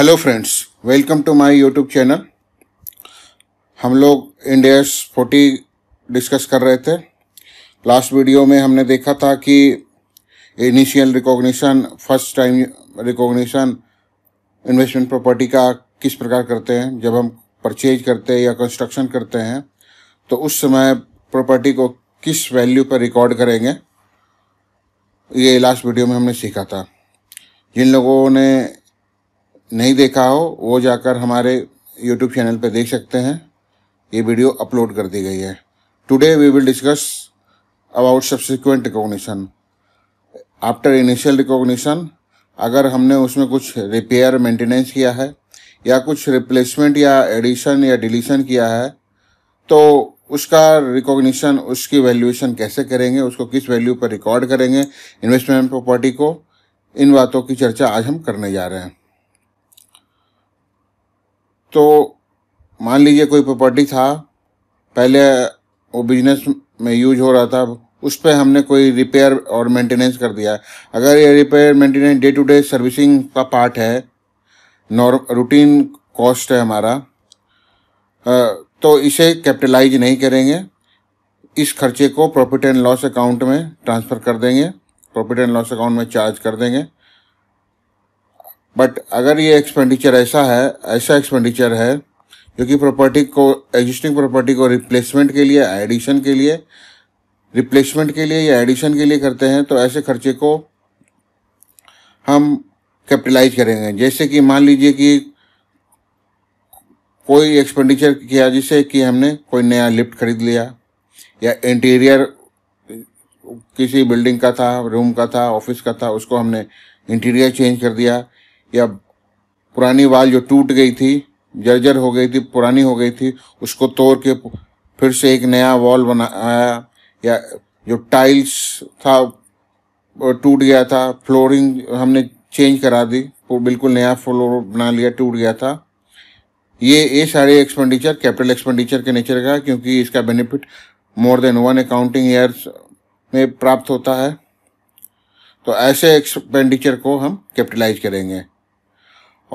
Hello friends welcome to my YouTube channel हम लोग Indians forty discuss कर रहे थे लास्ट वीडियो में हमने देखा था कि initial recognition first time recognition investment property का किस प्रकार करते हैं जब हम परचेज करते हैं या कंस्ट्रक्शन करते हैं तो उस समय प्रॉपर्टी को किस वैल्यू पर रिकॉर्ड करेंगे ये लास्ट वीडियो में हमने सीखा था जिन लोगों ने नहीं देखा हो वो जाकर हमारे यूट्यूब चैनल पर देख सकते हैं ये वीडियो अपलोड कर दी गई है today we will discuss about subsequent recognition after initial recognition अगर हमने उसमें कुछ रिपेयर मेंटेनेंस किया है या कुछ रिप्लेसमेंट या एडिशन या डिलीशन किया है तो उसका रिकॉग्निशन उसकी वैल्यूएशन कैसे करेंगे उसको किस वैल्यू पर रिकॉर्ड करेंगे इन्वेस्टमेंट प्रॉपर्टी को इन बातों की चर्चा आज हम करने जा रहे हैं तो मान लीजिए कोई प्रॉपर्टी था पहले वो बिजनेस में यूज हो रहा था उस पर हमने कोई रिपेयर और मेंटेनेंस कर दिया अगर ये repair maintenance day to day servicing का पार्ट है नॉर्म रूटीन कॉस्ट है हमारा तो इसे कैपिटलाइज नहीं करेंगे इस खर्चे को प्रॉफिट एंड लॉस अकाउंट में ट्रांसफ़र कर देंगे प्रॉफिट एंड लॉस अकाउंट में चार्ज कर देंगे बट अगर ये एक्सपेंडिचर ऐसा है ऐसा एक्सपेंडिचर है जो कि प्रॉपर्टी को एग्जिस्टिंग प्रॉपर्टी को रिप्लेसमेंट के लिए एडिशन के लिए रिप्लेसमेंट के लिए या एडिशन के लिए करते हैं तो ऐसे खर्चे को हम कैपिटलाइज करेंगे जैसे कि मान लीजिए कि कोई एक्सपेंडिचर किया जिससे कि हमने कोई नया लिफ्ट खरीद लिया या इंटीरियर किसी बिल्डिंग का था रूम का था ऑफिस का था उसको हमने इंटीरियर चेंज कर दिया या पुरानी वाल जो टूट गई थी जर्जर हो गई थी पुरानी हो गई थी उसको तोड़ के फिर से एक नया वॉल बनाया या जो टाइल्स था टूट गया था फ्लोरिंग हमने चेंज करा दी बिल्कुल नया फ्लोर बना लिया टूट गया था ये ये सारे एक्सपेंडिचर कैपिटल एक्सपेंडिचर के नेचर का क्योंकि इसका benefit more than one accounting years में प्राप्त होता है तो ऐसे एक्सपेंडिचर को हम कैपिटलाइज करेंगे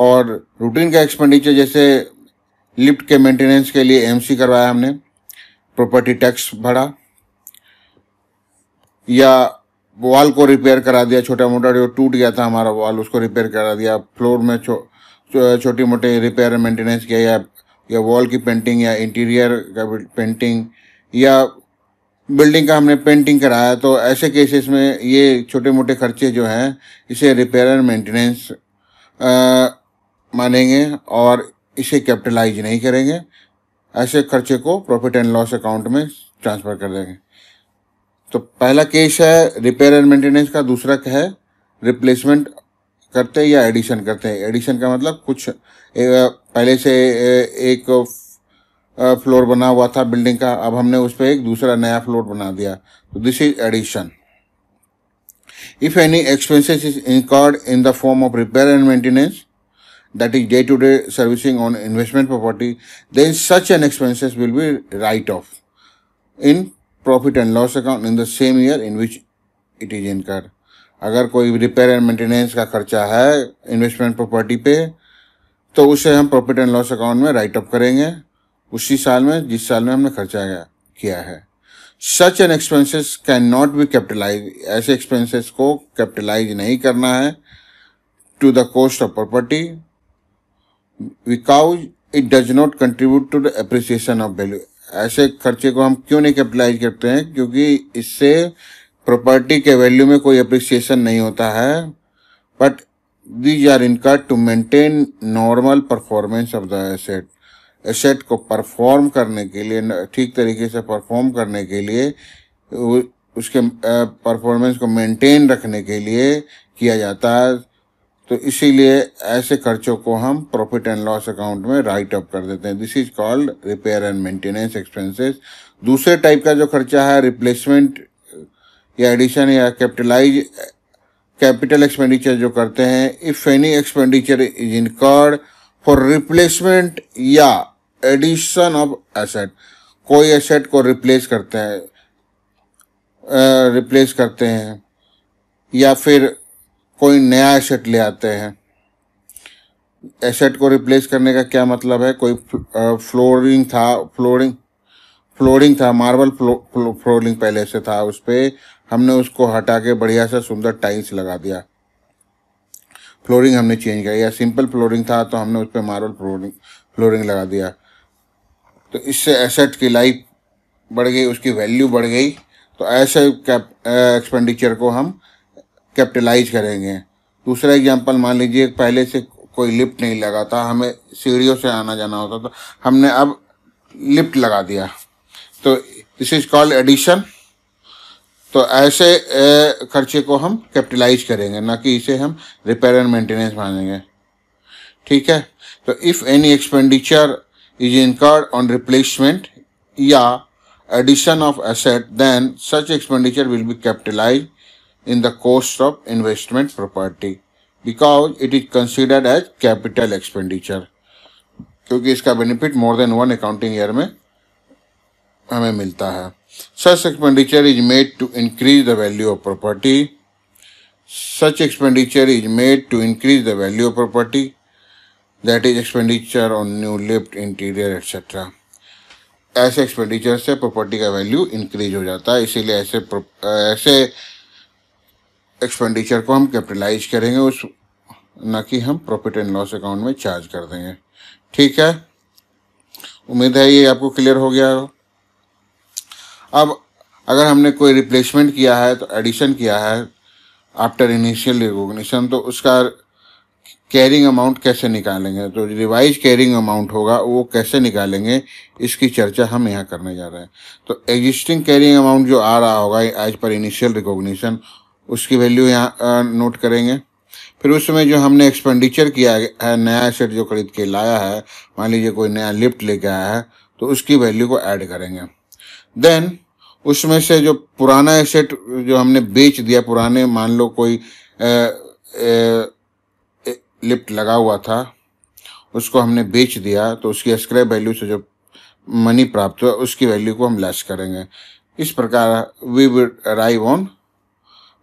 और रूटीन का एक्सपेंडिचर जैसे लिफ्ट के मेंटेनेंस के लिए एमसी करवाया हमने प्रॉपर्टी टैक्स भरा या वॉल को रिपेयर करा दिया छोटा मोटा जो टूट गया था हमारा वॉल उसको रिपेयर करा दिया फ्लोर में छो, छोटी मोटे रिपेयर एंड मेंटेनेंस किया या या वॉल की पेंटिंग या इंटीरियर का पेंटिंग या बिल्डिंग का हमने पेंटिंग कराया तो ऐसे केसेस में ये छोटे मोटे खर्चे जो हैं इसे रिपेयर एंड मेंटेनेंस मानेंगे और इसे कैपिटलाइज नहीं करेंगे ऐसे खर्चे को प्रॉफिट एंड लॉस अकाउंट में ट्रांसफ़र कर देंगे तो पहला केस है रिपेयर एंड मेंटेनेंस का दूसरा है रिप्लेसमेंट करते या एडिशन करते हैं एडिशन का मतलब कुछ पहले से एक फ्लोर बना हुआ था बिल्डिंग का अब हमने उस पर एक दूसरा नया फ्लोर बना दिया तो this is addition if any expenses is incurred in the form of repair and maintenance that is day to day servicing on investment property, then such an expenses will be write off in profit and loss account in the same year in which it is incurred. अगर कोई repair and maintenance का खर्चा है investment property पे तो उसे हम profit and loss account में राइट अप करेंगे उसी साल में जिस साल में हमने खर्चा किया है such an expenses can not be capitalise ऐसे एक्सपेंसेस को कैपिटलाइज नहीं करना है to the cost of property because it does not contribute to the appreciation of value ऐसे खर्चे को हम क्यों नहीं कैपिटलाइज करते हैं क्योंकि इससे प्रॉपर्टी के वैल्यू में कोई अप्रिसिएशन नहीं होता है बट दीज आर इनका to maintain normal performance of the asset asset को परफॉर्म करने के लिए ठीक तरीके से परफॉर्म करने के लिए उसके परफॉर्मेंस को मेंटेन रखने के लिए किया जाता है तो इसीलिए ऐसे खर्चों को हम प्रॉफिट एंड लॉस अकाउंट में राइट अप कर देते हैं this is called repair and maintenance expenses दूसरे टाइप का जो खर्चा है रिप्लेसमेंट या एडिशन या कैपिटलाइज कैपिटल एक्सपेंडिचर जो करते हैं if any expenditure is incurred for replacement या एडिशन ऑफ एसेट कोई एसेट को रिप्लेस करते हैं रिप्लेस करते हैं या फिर कोई नया एसेट ले आते हैं एसेट को रिप्लेस करने का क्या मतलब है कोई फ्लोरिंग था फ्लोरिंग फ्लोरिंग था मार्बल फ्लो, फ्लोरिंग पहले से था उस पर हमने उसको हटा के बढ़िया सा सुंदर टाइल्स लगा दिया फ्लोरिंग हमने चेंज किया या सिंपल फ्लोरिंग था तो हमने उस पर मार्बल फ्लोरिंग फ्लोरिंग लगा दिया तो इससे एसेट की लाइफ बढ़ गई उसकी वैल्यू बढ़ गई तो ऐसे एक्सपेंडिचर को हम कैपिटलाइज करेंगे दूसरा एग्जाम्पल मान लीजिए पहले से कोई लिफ्ट नहीं लगा था हमें सीढ़ियों से आना जाना होता था हमने अब लिफ्ट लगा दिया तो दिस इज कॉल्ड एडिशन तो ऐसे खर्चे को हम कैपिटलाइज करेंगे ना कि इसे हम रिपेयर एंड मेंटेनेंस मानेंगे ठीक है तो if any expenditure is incurred on replacement या addition of asset then such expenditure will be capitalise in the cost of investment property because it is considered as capital expenditure क्योंकि इसका benefit more than one accounting year में हमें मिलता है such expenditure is made to increase the value of property such expenditure is made to increase the value of property that is expenditure on new lift interior etcetera ऐसे expenditure से property का value increase हो जाता है इसीलिए ऐसे ऐसे expenditure को हम कैपिटलाइज करेंगे उस ना कि हम प्रॉफिट एंड लॉस अकाउंट में चार्ज कर देंगे ठीक है उम्मीद है ये आपको क्लियर हो गया हो अब अगर हमने कोई रिप्लेसमेंट किया है तो एडिशन किया है आफ्टर इनिशियल रिकोगशन तो उसका कैरिंग अमाउंट कैसे निकालेंगे तो रिवाइज कैरिंग अमाउंट होगा वो कैसे निकालेंगे इसकी चर्चा हम यहाँ करने जा रहे हैं तो एग्जिस्टिंग कैरिंग अमाउंट जो आ रहा होगा एज पर इनिशियल रिकोगशन उसकी वैल्यू यहाँ नोट करेंगे फिर उस समय जो हमने एक्सपेंडिचर किया है नया एसेट जो खरीद के लाया है मान लीजिए कोई नया लिफ्ट लेके आया है तो उसकी वैल्यू को ऐड करेंगे देन उसमें से जो पुराना एसेट जो हमने बेच दिया पुराने मान लो कोई ए, ए, ए, लिफ्ट लगा हुआ था उसको हमने बेच दिया तो उसकी स्क्रैप वैल्यू से जो मनी प्राप्त हुआ उसकी वैल्यू को हम लेस करेंगे इस प्रकार we with arrive on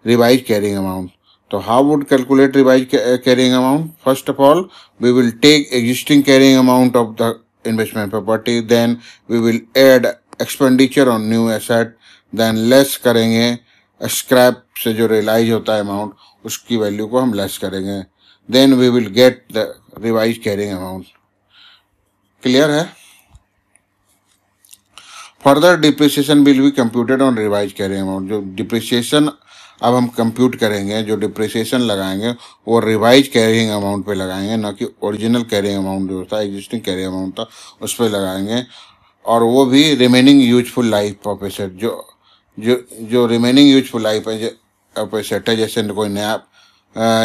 revised carrying amount. So how would calculate revised carrying amount? First of all, we will take existing carrying amount of the investment property, then we will add expenditure on new asset then less करेंगे scrap से जो realise होता है amount उसकी value को हम less करेंगे then we will get the revise carrying amount clear है further depreciation will be computed on revise carrying amount जो डिप्रिसिएशन अब हम कंप्यूट करेंगे जो डिप्रिसिएशन लगाएंगे वो रिवाइज कैरिंग अमाउंट पे लगाएंगे ना कि ओरिजिनल कैरिंग अमाउंट जो था एग्जिस्टिंग कैरिंग अमाउंट था उस पर लगाएंगे और वो भी remaining useful life of asset जो जो जो रिमेनिंग यूजफुल लाइफ है ऑफ एसेट है जैसे कोई नया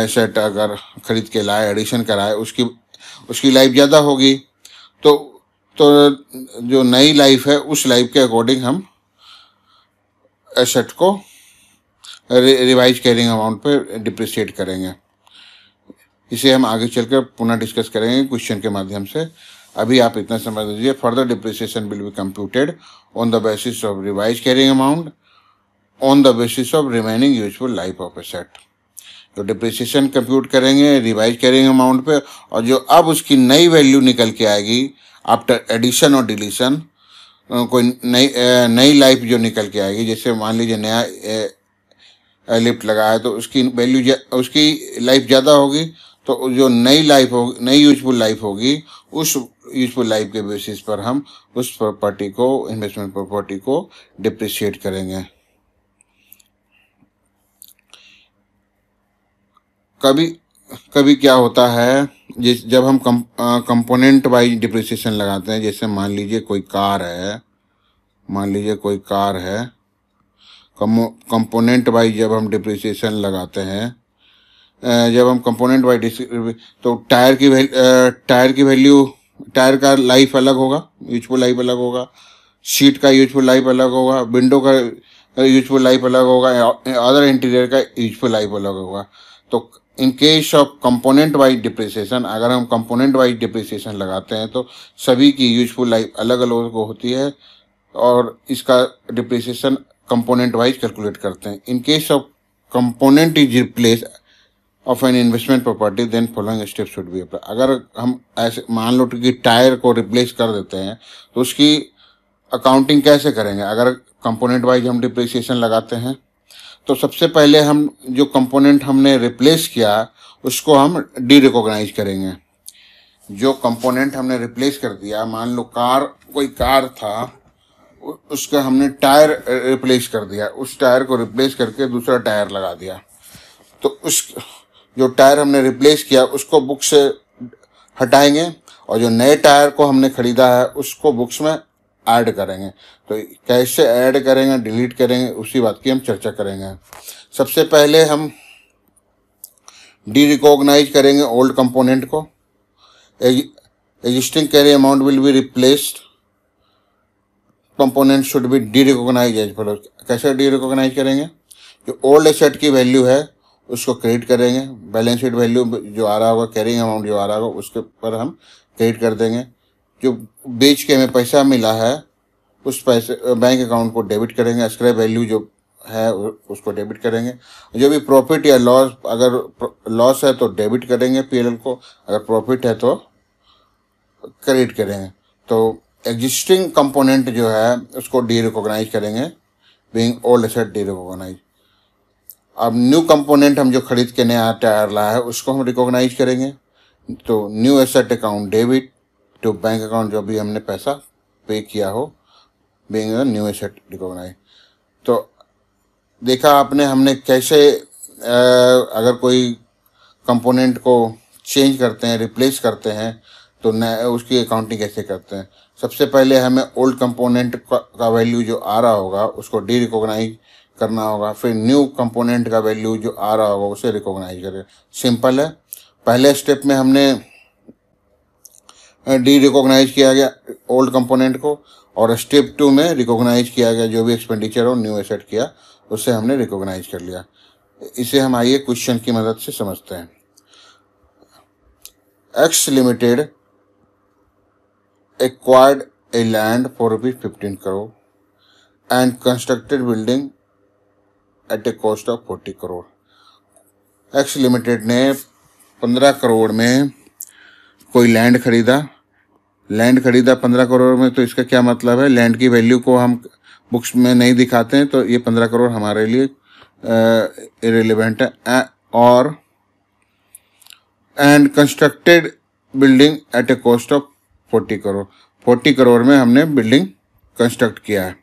एसेट अगर खरीद के लाए एडिशन कराए उसकी उसकी लाइफ ज़्यादा होगी तो तो जो नई लाइफ है उस लाइफ के अकॉर्डिंग हम एसेट को रिवाइज कैरिंग अमाउंट पर डिप्रिसिएट करेंगे इसे हम आगे चलकर पुनः डिस्कस करेंगे क्वेश्चन के माध्यम से अभी आप इतना समझ लीजिए further depreciation will be computed on the basis of revise carrying amount on the basis of remaining useful life of asset तो डिप्रिसिएशन कंप्यूट करेंगे रिवाइज कैरिंग अमाउंट पे और जो अब उसकी नई वैल्यू निकल के आएगी आफ्टर एडिशन और डिलीशन कोई नई नई लाइफ जो निकल के आएगी जैसे मान लीजिए नया लिफ्ट लगा है तो उसकी वैल्यू उसकी लाइफ ज़्यादा होगी तो जो नई लाइफ होगी नई यूजफुल लाइफ होगी उस यूजफुल लाइफ के बेसिस पर हम उस प्रॉपर्टी को इन्वेस्टमेंट प्रॉपर्टी को डिप्रिशिएट करेंगे कभी कभी क्या होता है जिस जब हम कम, कंपोनेंट वाइज डिप्रिसिएशन लगाते हैं जैसे मान लीजिए कोई कार है मान लीजिए कोई कार है कंपोनेंट वाइज जब हम डिप्रिसिएशन लगाते हैं जब हम कंपोनेंट वाइज तो टायर की टायर की वैल्यू टायर का लाइफ अलग होगा यूजफुल लाइफ अलग होगा सीट का यूजफुल लाइफ अलग होगा विंडो का यूजफुल लाइफ अलग होगा अदर इंटीरियर का यूजफुल लाइफ अलग होगा तो in case of component wise depreciation अगर हम कंपोनेंट वाइज डिप्रिसिएशन लगाते हैं तो सभी की यूजफुल लाइफ अलग अलग होती है और इसका डिप्रिसिएशन कंपोनेंट वाइज कैलकुलेट करते हैं in case of component is replace of an investment property then following step should be apply अगर हम ऐसे मान लो कि टायर को रिप्लेस कर देते हैं तो उसकी अकाउंटिंग कैसे करेंगे अगर कंपोनेंट वाइज हम डिप्रिसिएशन लगाते हैं तो सबसे पहले हम जो कंपोनेंट हमने रिप्लेस किया उसको हम डी रिकोगनाइज करेंगे जो कंपोनेंट हमने रिप्लेस कर दिया मान लो कार कोई कार था उसका हमने टायर रिप्लेस कर दिया उस टायर को रिप्लेस करके दूसरा टायर लगा दिया तो उस जो टायर हमने रिप्लेस किया उसको बुक से हटाएंगे और जो नए टायर को हमने ख़रीदा है उसको बुक्स में ऐड करेंगे तो कैसे ऐड करेंगे डिलीट करेंगे उसी बात की हम चर्चा करेंगे सबसे पहले हम डी रिकॉग्नाइज करेंगे ओल्ड कंपोनेंट को existing carry amount will be replaced component should be derecognise as follows कैसे डी रिकोगनाइज करेंगे जो ओल्ड एसेट की वैल्यू है उसको क्रेडिट करेंगे बैलेंस शीट वैल्यू जो आ रहा होगा कैरिंग अमाउंट जो आ रहा होगा उसके पर हम क्रेडिट कर देंगे जो बेच के हमें पैसा मिला है उस पैसे बैंक अकाउंट को डेबिट करेंगे स्क्रैप वैल्यू जो है उसको डेबिट करेंगे जो भी प्रॉफिट या लॉस अगर लॉस है तो डेबिट करेंगे पी को अगर प्रॉफिट है तो क्रेडिट करेंगे तो एग्जिस्टिंग कंपोनेंट जो है उसको डी रिकोगनाइज करेंगे being old asset derecognise अब न्यू कंपोनेंट हम जो खरीद के नया टायर लाया है उसको हम रिकोगनाइज करेंगे तो new asset account debit to bank account जो भी हमने पैसा पे किया हो बींग न्यू एसेट रिकोगनाइज तो देखा आपने हमने कैसे अगर कोई कंपोनेंट को चेंज करते हैं रिप्लेस करते हैं तो उसकी अकाउंटिंग कैसे करते हैं सबसे पहले हमें ओल्ड कंपोनेंट का वैल्यू जो आ रहा होगा उसको डी रिकोगनाइज करना होगा फिर न्यू कंपोनेंट का वैल्यू जो आ रहा होगा उसे रिकोगनाइज करें सिंपल है पहले स्टेप में हमने डी रिकोगनाइज किया गया ओल्ड कंपोनेंट को और स्टेप टू में रिकोगनाइज किया गया जो भी एक्सपेंडिचर हो न्यू एसेट किया उसे हमने रिकोगनाइज कर लिया इसे हम आइए क्वेश्चन की मदद से समझते हैं X limited acquired a land for rupees 15 crore and constructed building at a cost of 40 crore. X limited ने पंद्रह करोड़ में कोई लैंड खरीदा लैंड खरीदा पंद्रह करोड़ में तो इसका क्या मतलब है लैंड की वैल्यू को हम बुक्स में नहीं दिखाते हैं तो ये पंद्रह करोड़ हमारे लिए रिलेवेंट है और and constructed building at a cost of forty crore forty crore में हमने बिल्डिंग कंस्ट्रक्ट किया है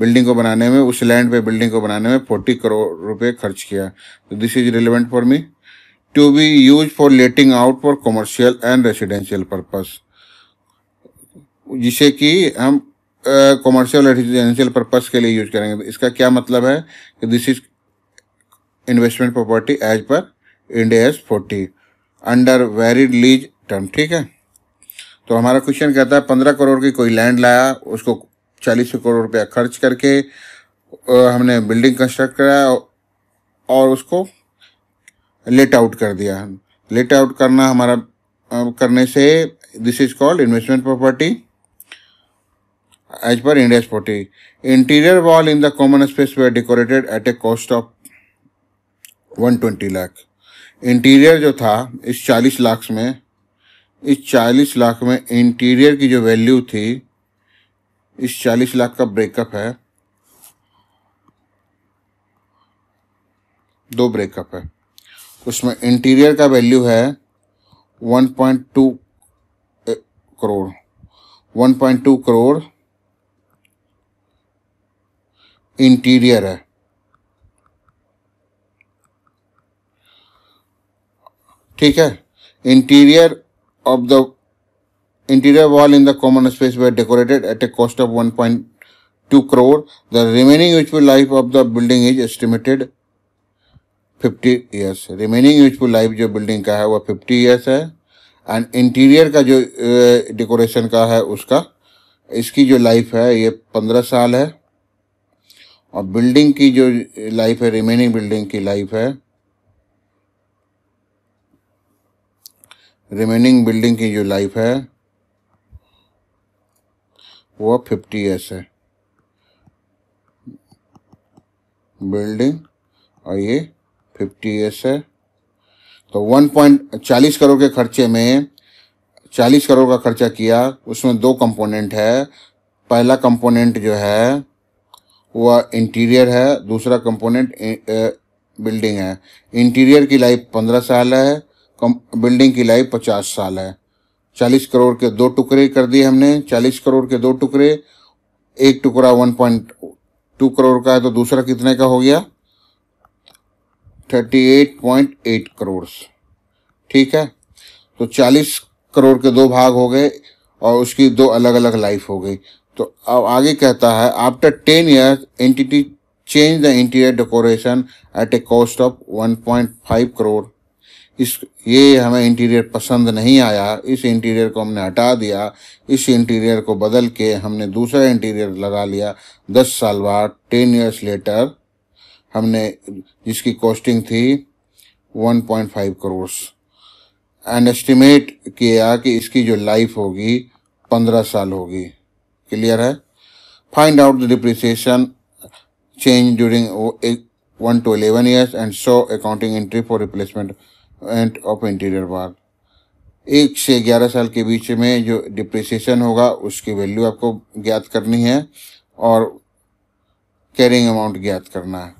बिल्डिंग को बनाने में उस लैंड पे बिल्डिंग को बनाने में फोर्टी करोड़ रुपए खर्च किया तो this is relevant for me to be use for letting out for commercial and residential purpose जिसे कि हम कमर्शियल रेजिडेंशियल पर्पस के लिए यूज करेंगे तो इसका क्या मतलब है कि this is investment property as per India as forty under varied lease term ठीक है तो हमारा क्वेश्चन कहता है पंद्रह करोड़ की कोई लैंड लाया उसको चालीस करोड़ रुपया खर्च करके हमने बिल्डिंग कंस्ट्रक्ट कराया और उसको लेट आउट कर दिया लेट आउट करना हमारा करने से this is called investment property as per India forty interior wall in the common space were decorated at a cost of one twenty lakh interior जो था इस चालीस लाख में इस चालीस लाख में इंटीरियर की जो वैल्यू थी इस चालीस लाख का ब्रेकअप है दो ब्रेकअप है उसमें इंटीरियर का वैल्यू है 1.2 करोड़ 1.2 करोड़ इंटीरियर है ठीक है interior of the interior wall in the common space were decorated at a cost of 1.2 crore. The remaining useful life of the building is estimated 50 years. Remaining useful life जो building का है वह 50 years है and interior का जो decoration का है उसका इसकी जो life है ये 15 साल है और बिल्डिंग की जो लाइफ है रिमेनिंग बिल्डिंग की लाइफ है रिमेनिंग बिल्डिंग की जो लाइफ है वो फिफ्टी ईयर्स है बिल्डिंग और ये फिफ्टी ईयर्स है तो वन पॉइंट चालीस करोड़ के खर्चे में चालीस करोड़ का खर्चा किया उसमें दो कंपोनेंट है पहला कंपोनेंट जो है वह इंटीरियर है दूसरा कंपोनेंट बिल्डिंग है इंटीरियर की लाइफ पंद्रह साल है बिल्डिंग की लाइफ पचास साल है चालीस करोड़ के दो टुकड़े कर दिए हमने चालीस करोड़ के दो टुकड़े एक टुकड़ा वन पॉइंट टू करोड़ का है तो दूसरा कितने का हो गया thirty eight point eight crore ठीक है तो चालीस करोड़ के दो भाग हो गए और उसकी दो अलग अलग लाइफ हो गई तो अब आगे कहता है after ten year entity change the interior decoration at a cost of one point five crore इस ये हमें इंटीरियर पसंद नहीं आया इस इंटीरियर को हमने हटा दिया इस इंटीरियर को बदल के हमने दूसरा इंटीरियर लगा लिया दस साल बाद टेन इयर्स लेटर हमने जिसकी कॉस्टिंग थी 1.5 करोड़ एंड एस्टिमेट किया कि इसकी जो लाइफ होगी पंद्रह साल होगी क्लियर है find out the depreciation change during one two eleven years and so accounting entry for replacement and of interior mark एक से ग्यारह साल के बीच में जो डिप्रिसिएशन होगा उसकी वैल्यू आपको ज्ञात करनी है और कैरिंग अमाउंट ज्ञात करना है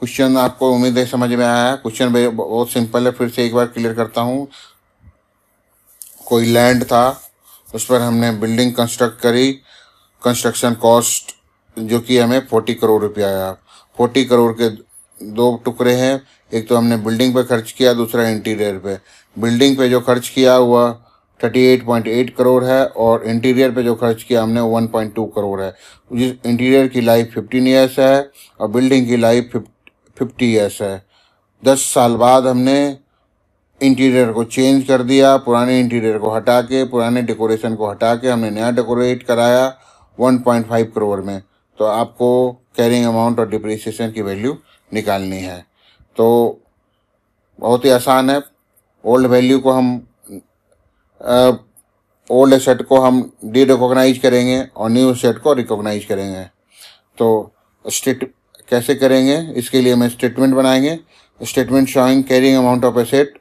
क्वेश्चन आपको उम्मीद है समझ में आया क्वेश्चन बहुत सिंपल है फिर से एक बार क्लियर करता हूँ कोई लैंड था उस पर हमने बिल्डिंग कंस्ट्रक्ट करी कंस्ट्रक्शन कॉस्ट जो कि हमें फोर्टी करोड़ रुपया आया फोर्टी करोड़ के दो टुकड़े हैं एक तो हमने बिल्डिंग पे खर्च किया दूसरा इंटीरियर पे बिल्डिंग पे जो खर्च किया हुआ 38.8 करोड़ है और इंटीरियर पे जो खर्च किया हमने 1.2 करोड़ है जिस इंटीरियर की लाइफ 15 ईयर्स है और बिल्डिंग की लाइफ 50 ईयर्स है दस साल बाद हमने इंटीरियर को चेंज कर दिया पुराने इंटीरियर को हटा के पुराने डेकोरेशन को हटा के हमने नया डेकोरेट कराया 1.5 करोड़ में तो आपको कैरिंग अमाउंट और डिप्रिसिएशन की वैल्यू निकालनी है तो बहुत ही आसान है ओल्ड वैल्यू को हम ओल्ड सेट को हम डी रिकोगनाइज करेंगे और न्यू सेट को रिकोगनाइज करेंगे तो स्टेट कैसे करेंगे इसके लिए हम स्टेटमेंट बनाएंगे statement showing carrying amount of asset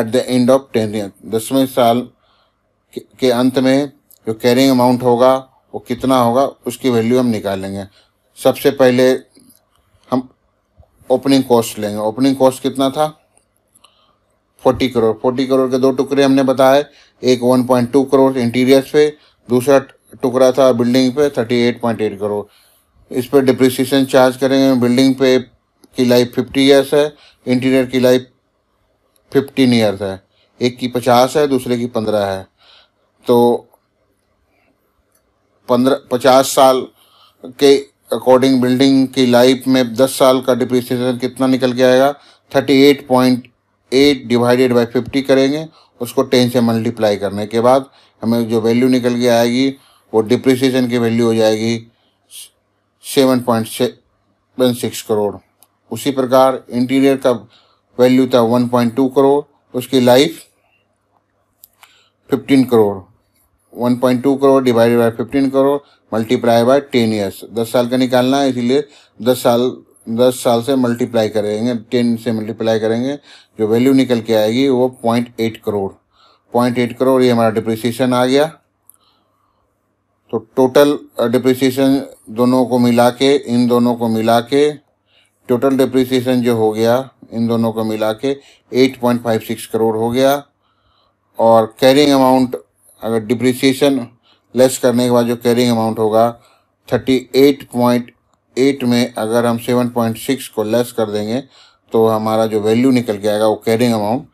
at the end of tenth year दसवें साल के अंत में जो कैरिंग अमाउंट होगा वो कितना होगा उसकी वैल्यू हम निकालेंगे सबसे पहले ओपनिंग कॉस्ट लेंगे ओपनिंग कॉस्ट कितना था फोर्टी करोड़ फोर्टी करोड़ के दो टुकड़े हमने बताए एक one point two crore interiors पे दूसरा टुकड़ा था बिल्डिंग पे thirty eight point eight crore इस पर डिप्रिसिएशन चार्ज करेंगे बिल्डिंग पे की लाइफ फिफ्टी ईयर्स है इंटीरियर की लाइफ फिफ्टीन ईयर्स है एक की पचास है दूसरे की पंद्रह है तो पंद्रह पचास साल के अकॉर्डिंग बिल्डिंग की लाइफ में दस साल का डिप्रिसिएशन कितना निकल के आएगा thirty eight point eight divided by fifty करेंगे उसको टेन से मल्टीप्लाई करने के बाद हमें जो वैल्यू निकल के आएगी वो डिप्रिसिएशन की वैल्यू हो जाएगी seven point seven six crore उसी प्रकार इंटीरियर का वैल्यू था वन पॉइंट टू करोड़ उसकी life fifteen crore 1.2 crore divided by 15 crore multiply by 10 years 10 साल का निकालना है इसीलिए 10 साल 10 साल से मल्टीप्लाई करेंगे 10 से मल्टीप्लाई करेंगे जो वैल्यू निकल के आएगी वो point eight crore point eight crore ये हमारा डिप्रिसिएशन आ गया तो टोटल डिप्रिसिएशन uh, दोनों को मिला के इन दोनों को मिला के टोटल डिप्रिसिएशन जो हो गया इन दोनों को मिला के eight point five six crore हो गया और कैरिंग अमाउंट अगर डिप्रिसिएशन लेस करने के बाद जो कैरिंग अमाउंट होगा थर्टी एट पॉइंट एट में अगर हम सेवन पॉइंट सिक्स को लेस कर देंगे तो हमारा जो वैल्यू निकल के आएगा वो carrying amount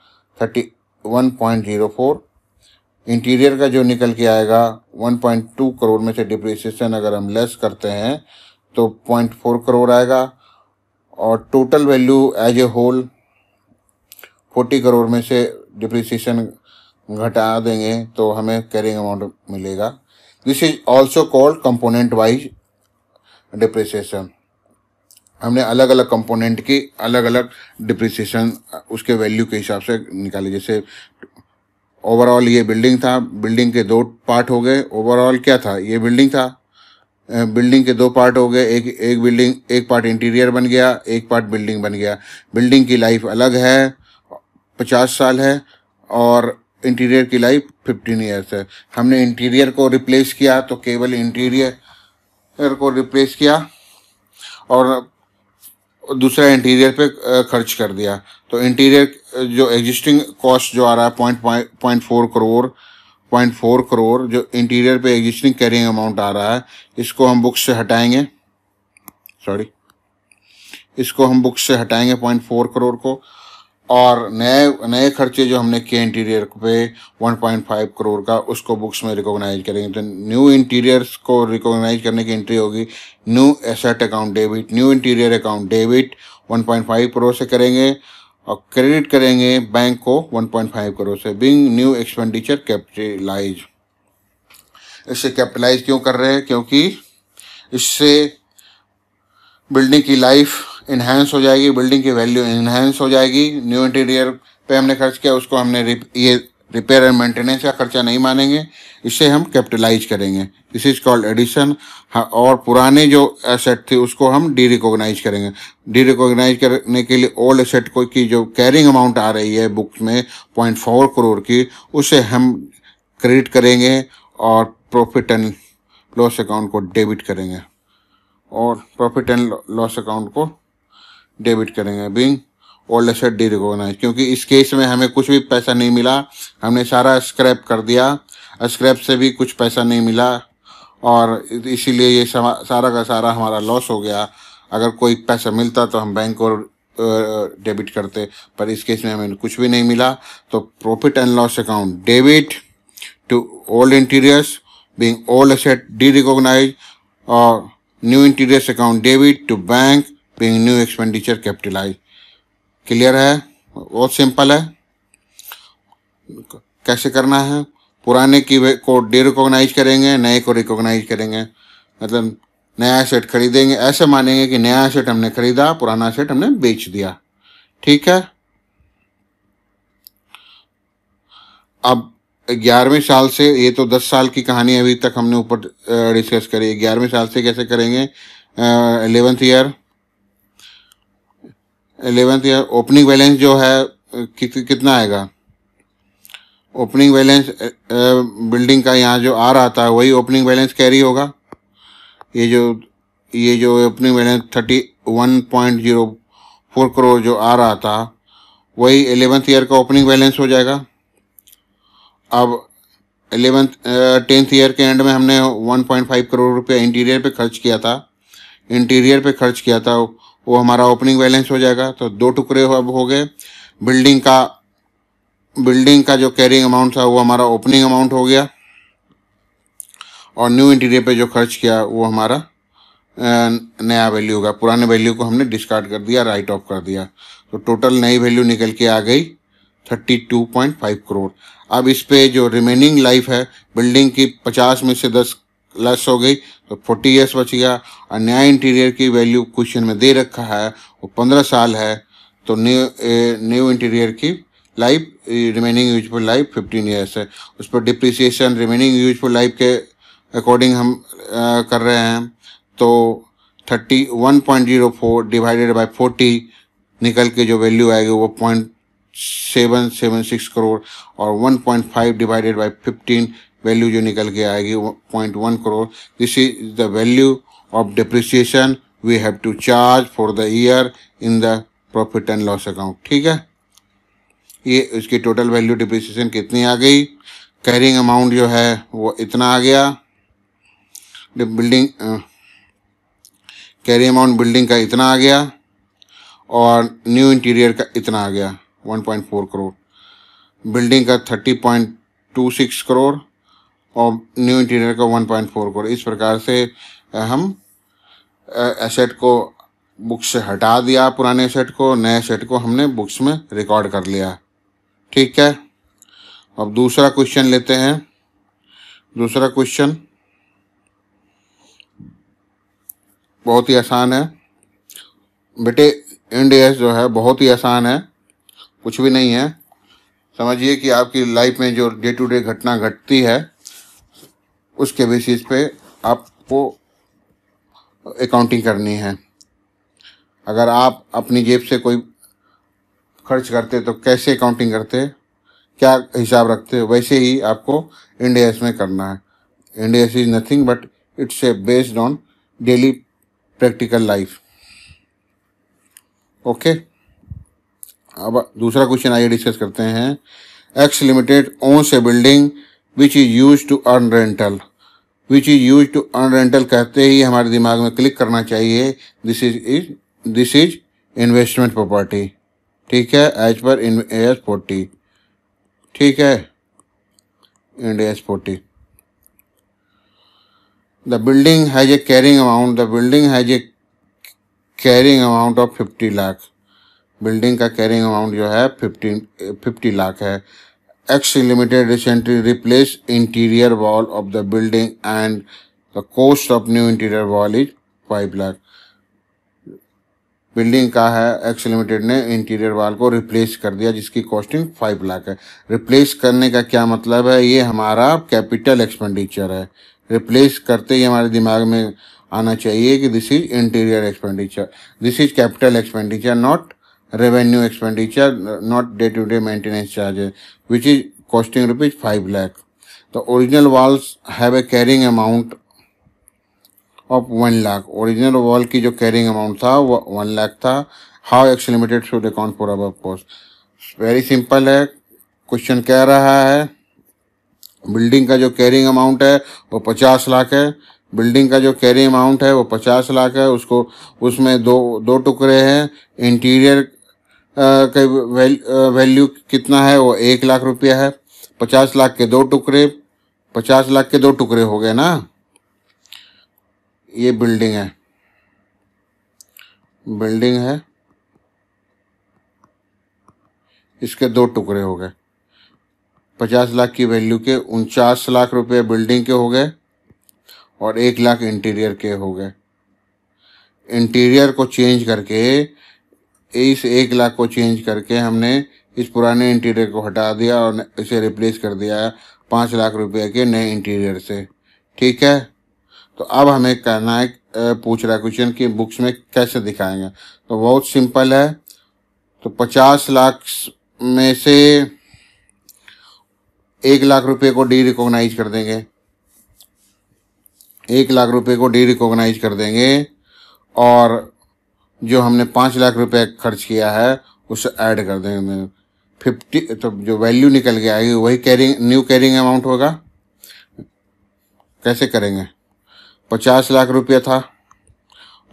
thirty one point zero four interior का जो निकल के आएगा वन पॉइंट टू करोड़ में से डिप्रिसिएशन अगर हम लेस करते हैं तो पॉइंट फोर करोड़ आएगा और total value as a whole forty crore में से डिप्रिसिएशन घटा देंगे तो हमें कैरिंग अमाउंट मिलेगा this is also called component wise depreciation हमने अलग अलग कंपोनेंट की अलग अलग डिप्रिसिएशन उसके वैल्यू के हिसाब से निकाली जैसे ओवरऑल ये बिल्डिंग था बिल्डिंग के दो पार्ट हो गए ओवरऑल क्या था ये बिल्डिंग था बिल्डिंग के दो पार्ट हो गए एक एक बिल्डिंग एक पार्ट इंटीरियर बन गया एक पार्ट बिल्डिंग बन गया बिल्डिंग की लाइफ अलग है पचास साल है और इंटीरियर की लाइफ फिफ्टीन ईयर्स है हमने इंटीरियर को रिप्लेस किया तो केवल इंटीरियर को रिप्लेस किया और दूसरा इंटीरियर पे खर्च कर दिया तो इंटीरियर जो एग्जिस्टिंग कॉस्ट जो आ रहा है point point four crore point four crore जो इंटीरियर पे एग्जिस्टिंग कैरिंग अमाउंट आ रहा है इसको हम बुक्स से हटाएंगे सॉरी इसको हम बुक्स से हटाएंगे पॉइंट फोर करोड़ को और नए नए खर्चे जो हमने किए इंटीरियर पे 1.5 करोड़ का उसको बुक्स में रिकॉग्नाइज करेंगे तो न्यू इंटीरियर्स को रिकॉग्नाइज करने की एंट्री होगी new asset account debit new interior account debit 1.5 crore से करेंगे और क्रेडिट करेंगे बैंक को 1.5 करोड़ से बिंग न्यू एक्सपेंडिचर कैपिटलाइज इससे कैपिटलाइज क्यों कर रहे हैं क्योंकि इससे बिल्डिंग की लाइफ इन्हेंस हो जाएगी बिल्डिंग की वैल्यू इन्हेंस हो जाएगी न्यू इंटीरियर पे हमने खर्च किया उसको हमने रिप, ये रिपेयर एंड मेंटेनेंस का खर्चा नहीं मानेंगे इसे हम कैपिटलाइज करेंगे दिस इज कॉल्ड एडिशन और पुराने जो एसेट थे उसको हम डी रिकोगनाइज करेंगे डी रिकोगनाइज करने के लिए ओल्ड एसेट को की जो कैरिंग अमाउंट आ रही है बुक्स में पॉइंट फोर करोड़ की उसे हम क्रेडिट करेंगे और प्रॉफिट एंड लॉस अकाउंट को डेबिट करेंगे और प्रॉफिट एंड लॉस अकाउंट को डेबिट करेंगे being old asset derecognise क्योंकि इस केस में हमें कुछ भी पैसा नहीं मिला हमने सारा स्क्रैप कर दिया स्क्रैप से भी कुछ पैसा नहीं मिला और इसीलिए ये सारा का सारा हमारा लॉस हो गया अगर कोई पैसा मिलता तो हम बैंक और डेबिट करते पर इस केस में हमें कुछ भी नहीं मिला तो profit and loss account debit to old interiors being old asset derecognise और new interiors account debit to bank paying new expenditure capitalise clear है बहुत सिंपल है कैसे करना है पुराने की को डिरिकोगनाइज करेंगे नए को रिकोगनाइज करेंगे मतलब नया सेट खरीदेंगे ऐसे मानेंगे कि नया सेट हमने खरीदा पुराना सेट हमने बेच दिया ठीक है अब ग्यारहवें साल से ये तो दस साल की कहानी अभी तक हमने ऊपर डिस्कस करी ग्यारहवें साल से कैसे करेंगे eleventh year eleventh year opening balance जो है कितना आएगा ओपनिंग बैलेंस बिल्डिंग का यहाँ जो आ रहा था वही ओपनिंग बैलेंस कैरी होगा ये जो ये जो opening balance thirty one point zero four crore जो आ रहा था वही एलेवेंथ ईयर का ओपनिंग बैलेंस हो जाएगा अब एलेवेंथ टेंथ ईयर के एंड में हमने वन पॉइंट फाइव करोड़ रुपया इंटीरियर पे खर्च किया था इंटीरियर पे खर्च किया था वो हमारा ओपनिंग बैलेंस हो जाएगा तो दो टुकड़े अब हो गए बिल्डिंग का बिल्डिंग का जो कैरिंग अमाउंट था वो हमारा ओपनिंग अमाउंट हो गया और न्यू इंटीरियर पे जो खर्च किया वो हमारा नया वैल्यू होगा पुराने वैल्यू को हमने डिस्कार्ड कर दिया राइट ऑफ कर दिया तो टोटल नई वैल्यू निकल के आ गई thirty two point five crore अब इस पे जो रिमेनिंग लाइफ है बिल्डिंग की पचास में से दस लेस हो गई तो फोर्टी ईयर्स बच गया और नया इंटीरियर की वैल्यू क्वेश्चन में दे रखा है वो पंद्रह साल है तो न्यू न्यू इंटीरियर की life remaining useful life fifteen years है उस पर डिप्रिसिएशन रिमेनिंग यूजफुल लाइफ के अकॉर्डिंग हम आ, कर रहे हैं तो thirty one point zero four divided by forty निकल के जो वैल्यू आएगी वो point seven seven six crore और one point five divided by fifteen value जो निकल के आएगी point one crore this is the value of depreciation we have to charge for the year in the profit and loss account ठीक है ये इसकी total value depreciation कितनी आ गई कैरिंग अमाउंट जो है वो इतना आ गया बिल्डिंग कैरी अमाउंट बिल्डिंग का इतना आ गया और न्यू इंटीरियर का इतना आ गया 1.4 करोड़ बिल्डिंग का 30.26 करोड़ और न्यू इंटीरियर का 1.4 करोड़ इस प्रकार से हम एसेट को बुक से हटा दिया पुराने सेट को नए सेट को हमने बुक्स में रिकॉर्ड कर लिया ठीक है अब दूसरा क्वेश्चन लेते हैं दूसरा क्वेश्चन बहुत ही आसान है बेटे इंडियस जो है बहुत ही आसान है कुछ भी नहीं है समझिए कि आपकी लाइफ में जो डे टू डे घटना घटती है उसके बेसिस पे आपको अकाउंटिंग करनी है अगर आप अपनी जेब से कोई खर्च करते तो कैसे अकाउंटिंग करते क्या हिसाब रखते वैसे ही आपको इंडिया में करना है India is nothing but it's a based on daily practical life okay अब दूसरा क्वेश्चन आइए डिस्कस करते हैं एक्स लिमिटेड ओन से building which is use to earn rental which is use to earn rental कहते ही हमारे दिमाग में क्लिक करना चाहिए this is is this is investment property ठीक है as per Ind AS forty ठीक है Ind AS forty the building has a carrying amount the building has a carrying amount of fifty lakh building का carrying amount जो है fifty fifty lakh है X limited recently replaced interior wall of the building and the cost of new interior wall is 5 lakh. Building का है X limited ने interior वाल को replace कर दिया जिसकी कॉस्टिंग फाइव लाख है रिप्लेस करने का क्या मतलब है ये हमारा कैपिटल एक्सपेंडिचर है रिप्लेस करते ही हमारे दिमाग में आना चाहिए कि this is interior expenditure this is capital expenditure not revenue expenditure, not day-to-day maintenance charges, which is costing rupees 5 lakh. The original walls have a carrying amount of 1 lakh. Original wall ki jo carrying amount tha, 1 lakh tha. How X Limited should account for above cost? Very simple hai. Question kya raha hai? Building का जो carrying amount है वो पचास लाख है building का जो carrying amount है वो पचास लाख है उसको उसमें दो दो टुकड़े हैं इंटीरियर का वैल्यू कितना है वो एक लाख रुपया है पचास लाख के दो टुकड़े पचास लाख के दो टुकड़े हो गए ना ये बिल्डिंग है बिल्डिंग है इसके दो टुकड़े हो गए पचास लाख की वैल्यू के उनचास लाख रुपए बिल्डिंग के हो गए और एक लाख इंटीरियर के हो गए इंटीरियर को चेंज करके इस एक लाख को चेंज करके हमने इस पुराने इंटीरियर को हटा दिया और इसे रिप्लेस कर दिया पाँच लाख रुपए के नए इंटीरियर से ठीक है तो अब हमें करना है पूछ रहा क्वेश्चन कि बुक्स में कैसे दिखाएंगे तो बहुत सिंपल है तो पचास लाख में से एक लाख रुपए को डी रिकॉग्नाइज कर देंगे एक लाख रुपए को डी रिकॉग्नाइज कर देंगे और जो हमने पाँच लाख रुपए खर्च किया है उसे ऐड कर देंगे फिफ्टी तो जो वैल्यू निकल गया है वही कैरिंग न्यू कैरिंग अमाउंट होगा कैसे करेंगे पचास लाख रुपया था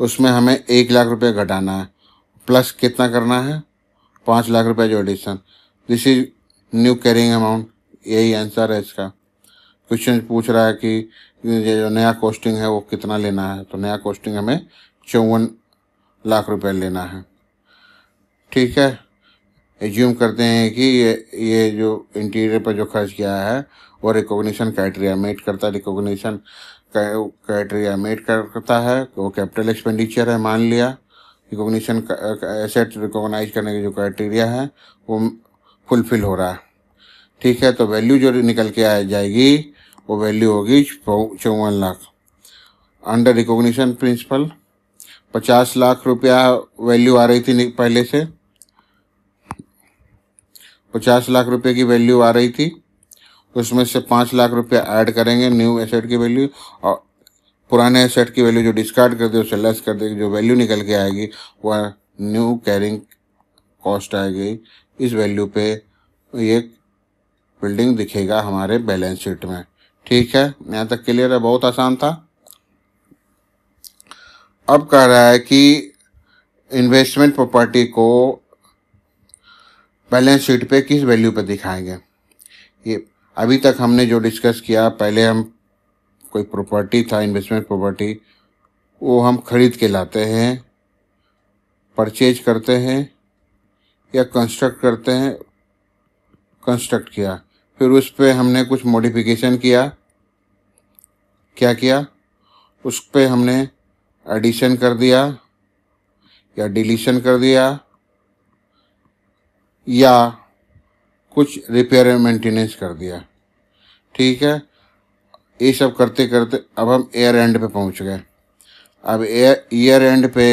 उसमें हमें एक लाख रुपये घटाना है प्लस कितना करना है पाँच लाख रुपये जो addition this is new carrying amount यही आंसर है इसका क्वेश्चन पूछ रहा है कि ये जो नया कॉस्टिंग है वो कितना लेना है तो नया कॉस्टिंग हमें चौवन लाख रुपए लेना है ठीक है एज्यूम करते हैं कि ये ये जो इंटीरियर पर जो खर्च किया है वो रिकॉग्निशन क्राइटेरिया मेट करता है रिकॉग्निशन क्राइटेरिया मेट करता है वो कैपिटल एक्सपेंडिचर है मान लिया रिकॉग्निशन एसेट रिकॉग्नाइज करने के जो क्राइटेरिया है वो फुलफिल हो रहा है ठीक है तो वैल्यू जो निकल के आ जाएगी वो वैल्यू होगी चौवन लाख अंडर रिकॉग्निशन प्रिंसिपल पचास लाख रुपया वैल्यू आ रही थी पहले से पचास लाख रुपये की वैल्यू आ रही थी उसमें से पाँच लाख रुपया ऐड करेंगे न्यू एसेट की वैल्यू और पुराने एसेट की वैल्यू जो डिस्कार्ड कर दे उसे लेस कर देंगे जो वैल्यू निकल के आएगी वह न्यू कैरिंग कॉस्ट आएगी इस वैल्यू पे ये बिल्डिंग दिखेगा हमारे बैलेंस शीट में ठीक है यहाँ तक क्लियर है बहुत आसान था अब कह रहा है कि इन्वेस्टमेंट प्रॉपर्टी को बैलेंस शीट पे किस वैल्यू पर दिखाएंगे ये अभी तक हमने जो डिस्कस किया पहले हम कोई प्रॉपर्टी था इन्वेस्टमेंट प्रॉपर्टी वो हम खरीद के लाते हैं परचेज करते हैं या कंस्ट्रक्ट करते हैं कंस्ट्रक्ट किया फिर उस पर हमने कुछ मॉडिफिकेशन किया क्या किया उस पर हमने एडिशन कर दिया या डिलीशन कर दिया या कुछ रिपेयर एंड मेंटेनेंस कर दिया ठीक है ये सब करते करते अब हम एयर एंड पे पहुंच गए अब एयर ईयर एंड पे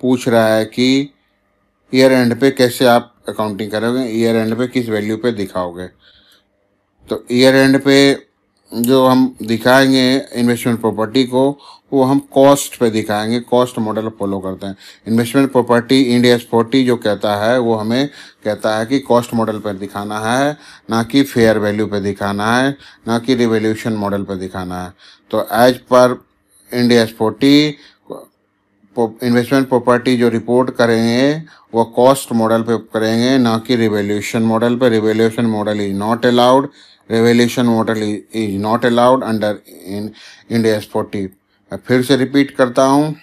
पूछ रहा है कि ईयर एंड पे कैसे आप अकाउंटिंग करोगे ईयर एंड पे किस वैल्यू पे दिखाओगे तो ईयर एंड पे जो हम दिखाएंगे इन्वेस्टमेंट प्रॉपर्टी को वो हम कॉस्ट पे दिखाएंगे कॉस्ट मॉडल फॉलो करते हैं इन्वेस्टमेंट प्रॉपर्टी इंडिया फोर्टी जो कहता है वो हमें कहता है कि कॉस्ट मॉडल पर दिखाना है ना कि फेयर वैल्यू पे दिखाना है ना कि रिवेल्यूशन मॉडल पर दिखाना है तो as per India forty investment property जो रिपोर्ट करेंगे वो कॉस्ट मॉडल पे करेंगे ना कि रिवेल्यूशन मॉडल पे revaluation model is not allowed revelation model is not allowed under in India forty मैं फिर से रिपीट करता हूँ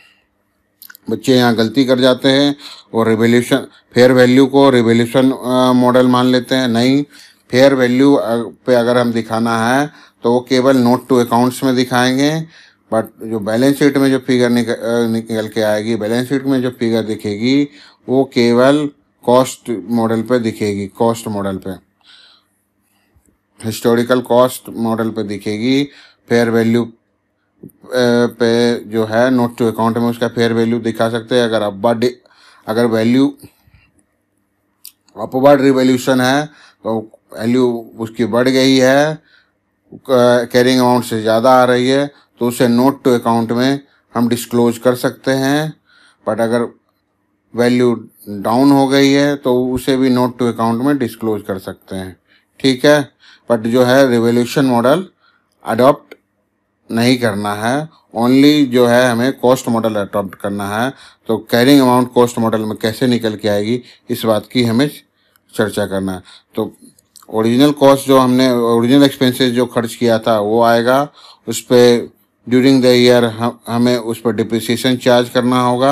बच्चे यहाँ गलती कर जाते हैं और रिवेल्यूशन फेयर वैल्यू को रिवेल्यूशन मॉडल मान लेते हैं नहीं फेयर वैल्यू पे अगर हम दिखाना है तो वो केवल नोट टू अकाउंट्स में दिखाएंगे बट जो बैलेंस शीट में जो फिगर निक, निकल के आएगी बैलेंस शीट में जो फिगर दिखेगी वो केवल कॉस्ट मॉडल पे दिखेगी कॉस्ट मॉडल पे हिस्टोरिकल कॉस्ट मॉडल पे दिखेगी फेयर वैल्यू पे जो है नोट टू अकाउंट में उसका फेयर वैल्यू दिखा सकते हैं अगर अपवर्ड अगर वैल्यू अपवर्ड रिवोल्यूशन है तो वैल्यू उसकी बढ़ गई है कैरिंग अमाउंट से ज़्यादा आ रही है तो उसे नोट टू अकाउंट में हम डिस्क्लोज कर सकते हैं बट अगर वैल्यू डाउन हो गई है तो उसे भी नोट टू अकाउंट में डिस्क्लोज कर सकते हैं ठीक है बट जो है रिवोल्यूशन मॉडल अडॉप्ट नहीं करना है ओनली जो है हमें कॉस्ट मॉडल अडॉप्ट करना है तो कैरिंग अमाउंट कॉस्ट मॉडल में कैसे निकल के आएगी इस बात की हमें चर्चा करना है तो ओरिजिनल कॉस्ट जो हमने ओरिजिनल एक्सपेंसेस जो खर्च किया था वो आएगा उस पर ड्यूरिंग द ईयर हम हमें उस पर डिप्रिसिएशन चार्ज करना होगा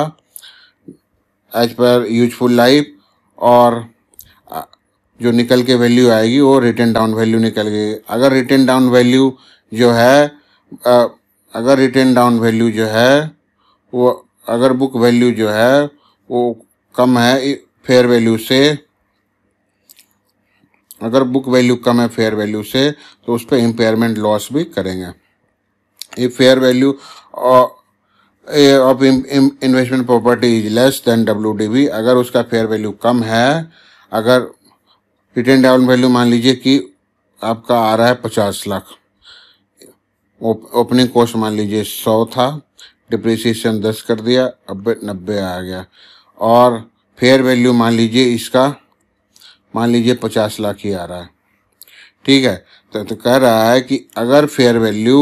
एज पर यूजफुल लाइफ और जो निकल के वैल्यू आएगी वो रिटर्न डाउन वैल्यू निकल गई अगर रिटर्न डाउन वैल्यू जो है अगर रिटर्न डाउन वैल्यू जो है वो अगर बुक वैल्यू जो है वो कम है फेयर वैल्यू से अगर बुक वैल्यू कम है फेयर वैल्यू से तो उस पर इम्पेयरमेंट लॉस भी करेंगे ये fair value of investment property is less than W अगर उसका फेयर वैल्यू कम है अगर रिटर्न डाउन वैल्यू मान लीजिए कि आपका आ रहा है पचास लाख ओपनिंग कॉस्ट मान लीजिए सौ था डिप्रिसिएशन दस कर दिया अब नब्बे आ गया और फेयर वैल्यू मान लीजिए इसका मान लीजिए पचास लाख ही आ रहा है ठीक है तो, तो कह रहा है कि अगर fair value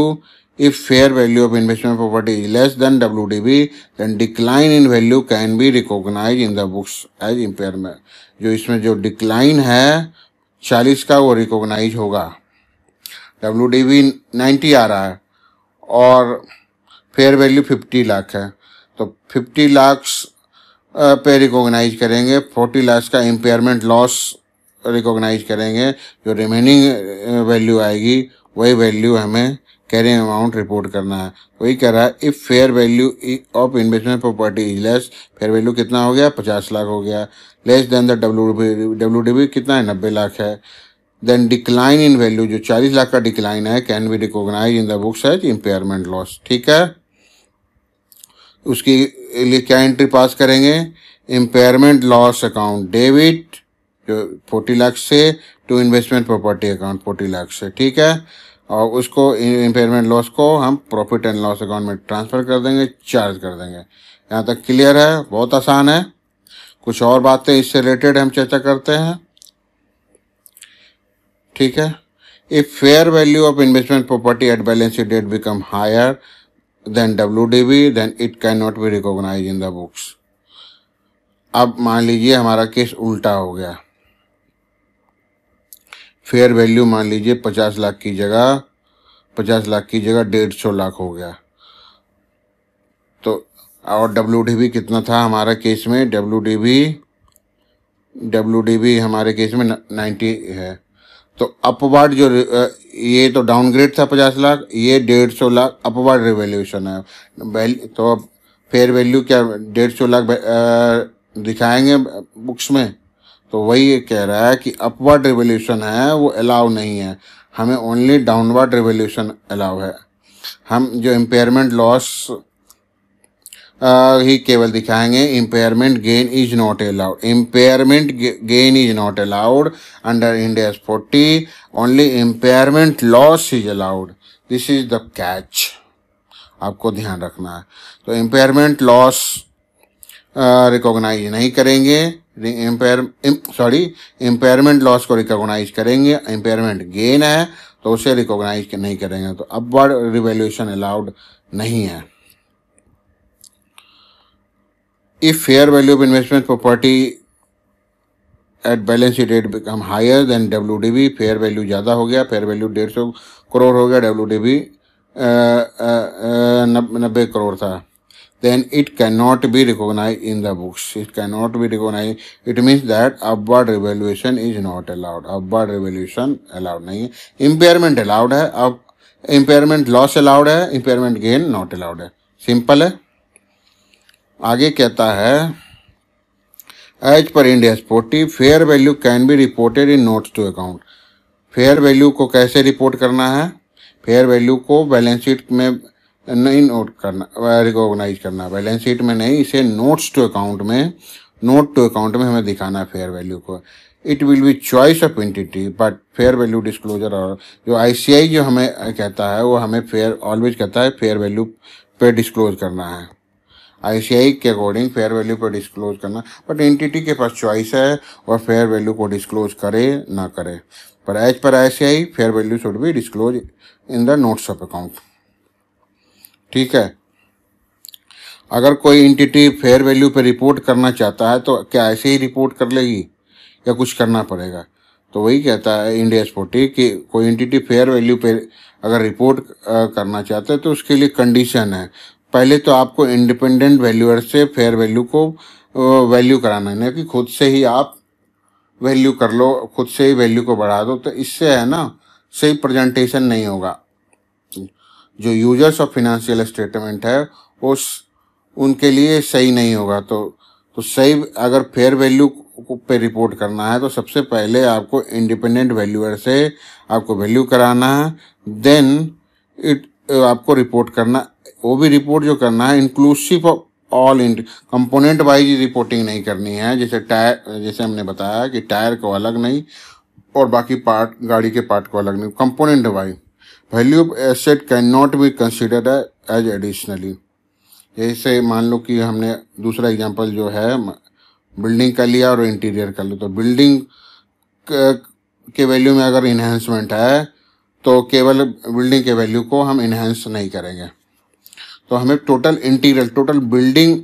If fair value of investment property is less than WDV, then decline in value can be recognized in the books as impairment. जो इसमें जो डिक्लाइन है चालीस का वो रिकॉग्नाइज होगा डब्ल्यू डी बी नाइन्टी आ रहा है और फेयर वैल्यू फिफ्टी लाख है तो फिफ्टी लाख पे रिकॉग्नाइज करेंगे फोर्टी लाख का इम्पेयरमेंट लॉस रिकॉग्नाइज करेंगे जो रिमेनिंग वैल्यू आएगी वही वैल्यू हमें हैं अमाउंट रिपोर्ट करना है वही कह रहा है if fair value of investment property is less fair value कितना हो गया पचास लाख हो गया less than the W W D कितना है नब्बे लाख है देन डिक्लाइन इन वैल्यू जो चालीस लाख का डिक्लाइन है can be recognise in the books as impairment loss ठीक है उसके लिए क्या एंट्री पास करेंगे इम्पेयरमेंट लॉस अकाउंट डेबिट जो फोर्टी लाख से to investment property account forty lakh से ठीक है और उसको इम्पेयरमेंट लॉस को हम प्रॉफिट एंड लॉस अकाउंट में ट्रांसफ़र कर देंगे चार्ज कर देंगे यहाँ तक क्लियर है बहुत आसान है कुछ और बातें इससे रिलेटेड हम चर्चा करते हैं ठीक है if fair value of investment property at balance date become higher than W D V then it can not be recognise in the books अब मान लीजिए हमारा केस उल्टा हो गया फेयर वैल्यू मान लीजिए पचास लाख की जगह पचास लाख की जगह डेढ़ सौ लाख हो गया तो और डब्ल्यू डी भी कितना था हमारा केस में डब्ल्यू डी भी डब्ल्यू डी भी हमारे केस में नाइन्टी है तो अपवर्ड जो ये तो डाउनग्रेड था पचास लाख ये डेढ़ सौ लाख अपवर्ड रिवेल्यूशन है तो अब फेयर वैल्यू क्या डेढ़ सौ लाख दिखाएंगे बुक्स में तो वही ये कह रहा है कि अपवर्ड रिवोल्यूशन है वो अलाउ नहीं है हमें ओनली डाउनवर्ड रिवोल्यूशन अलाउ है हम जो इम्पेयरमेंट लॉस ही केवल दिखाएंगे impairment gain is not allowed impairment gain is not allowed under India forty only impairment loss is allowed this is the catch आपको ध्यान रखना है तो इम्पेयरमेंट लॉस रिकॉग्नाइज नहीं करेंगे इम्पेयर सॉरी इम्पेयरमेंट लॉस को रिकॉग्नाइज करेंगे इम्पेयरमेंट गेन है तो उसे रिकॉग्नाइज नहीं करेंगे तो अपवर्ड रिवेल्यूशन अलाउड नहीं है if fair value of investment property at balance sheet rate become higher than W D V fair value ज़्यादा हो गया फेयर वैल्यू डेढ़ सौ करोड़ हो गया डब्ल्यू डी बी नब्बे करोड़ था then it cannot be recognized in the books. It cannot be recognized. It means that upward revaluation is not allowed. Upward revaluation allowed नहीं है इम्पेयरमेंट अलाउड है अब इम्पेयरमेंट लॉस अलाउड है impairment gain not allowed है simple है आगे कहता है as per India forty fair value can be reported in notes to account fair value को कैसे रिपोर्ट करना है फेयर वैल्यू को बैलेंस शीट में नहीं नोट करना रिकॉग्नाइज करना बैलेंस शीट में नहीं इसे नोट्स टू अकाउंट में नोट टू अकाउंट में हमें दिखाना है फेयर वैल्यू को it will be choice of entity but fair value disclosure और जो आई जो हमें कहता है वो हमें फेयर ऑलवेज कहता है फेयर वैल्यू पे डिस्क्लोज करना है आई के अकॉर्डिंग फेयर वैल्यू पर डिस्क्लोज करना बट एंटिटी के पास चॉइस है और फेयर वैल्यू को डिस्क्लोज करे ना करे पर as per I fair value should be disclose in the notes of account ठीक है अगर कोई इंटिटी फेयर वैल्यू पे रिपोर्ट करना चाहता है तो क्या ऐसे ही रिपोर्ट कर लेगी या कुछ करना पड़ेगा तो वही कहता है इंडिया स्पोर्टी कि कोई इंटिटी फेयर वैल्यू पे अगर रिपोर्ट करना चाहता है तो उसके लिए कंडीशन है पहले तो आपको इंडिपेंडेंट वैल्यूअर से फेयर वैल्यू को वैल्यू कराना है कि खुद से ही आप वैल्यू कर लो खुद से ही वैल्यू को बढ़ा दो तो इससे है ना सही प्रेजेंटेशन नहीं होगा जो यूजर्स ऑफ फिनेंशियल स्टेटमेंट है वो उनके लिए सही नहीं होगा तो तो सही अगर फेयर वैल्यू पे रिपोर्ट करना है तो सबसे पहले आपको इंडिपेंडेंट वैल्यूअर से आपको वैल्यू कराना है देन इट आपको रिपोर्ट करना वो भी रिपोर्ट जो करना है इंक्लूसिव ऑफ ऑल इंट कंपोनेंट वाइज रिपोर्टिंग नहीं करनी है जैसे टायर जैसे हमने बताया कि टायर को अलग नहीं और बाकी पार्ट गाड़ी के पार्ट को अलग नहीं component wise value of asset can not be considered as additionally जैसे मान लो कि हमने दूसरा एग्जांपल जो है बिल्डिंग का लिया और इंटीरियर का लिया तो बिल्डिंग के वैल्यू में अगर इन्हेंसमेंट है तो केवल बिल्डिंग के वैल्यू को हम इन्हेंस नहीं करेंगे तो हमें टोटल इंटीरियर टोटल बिल्डिंग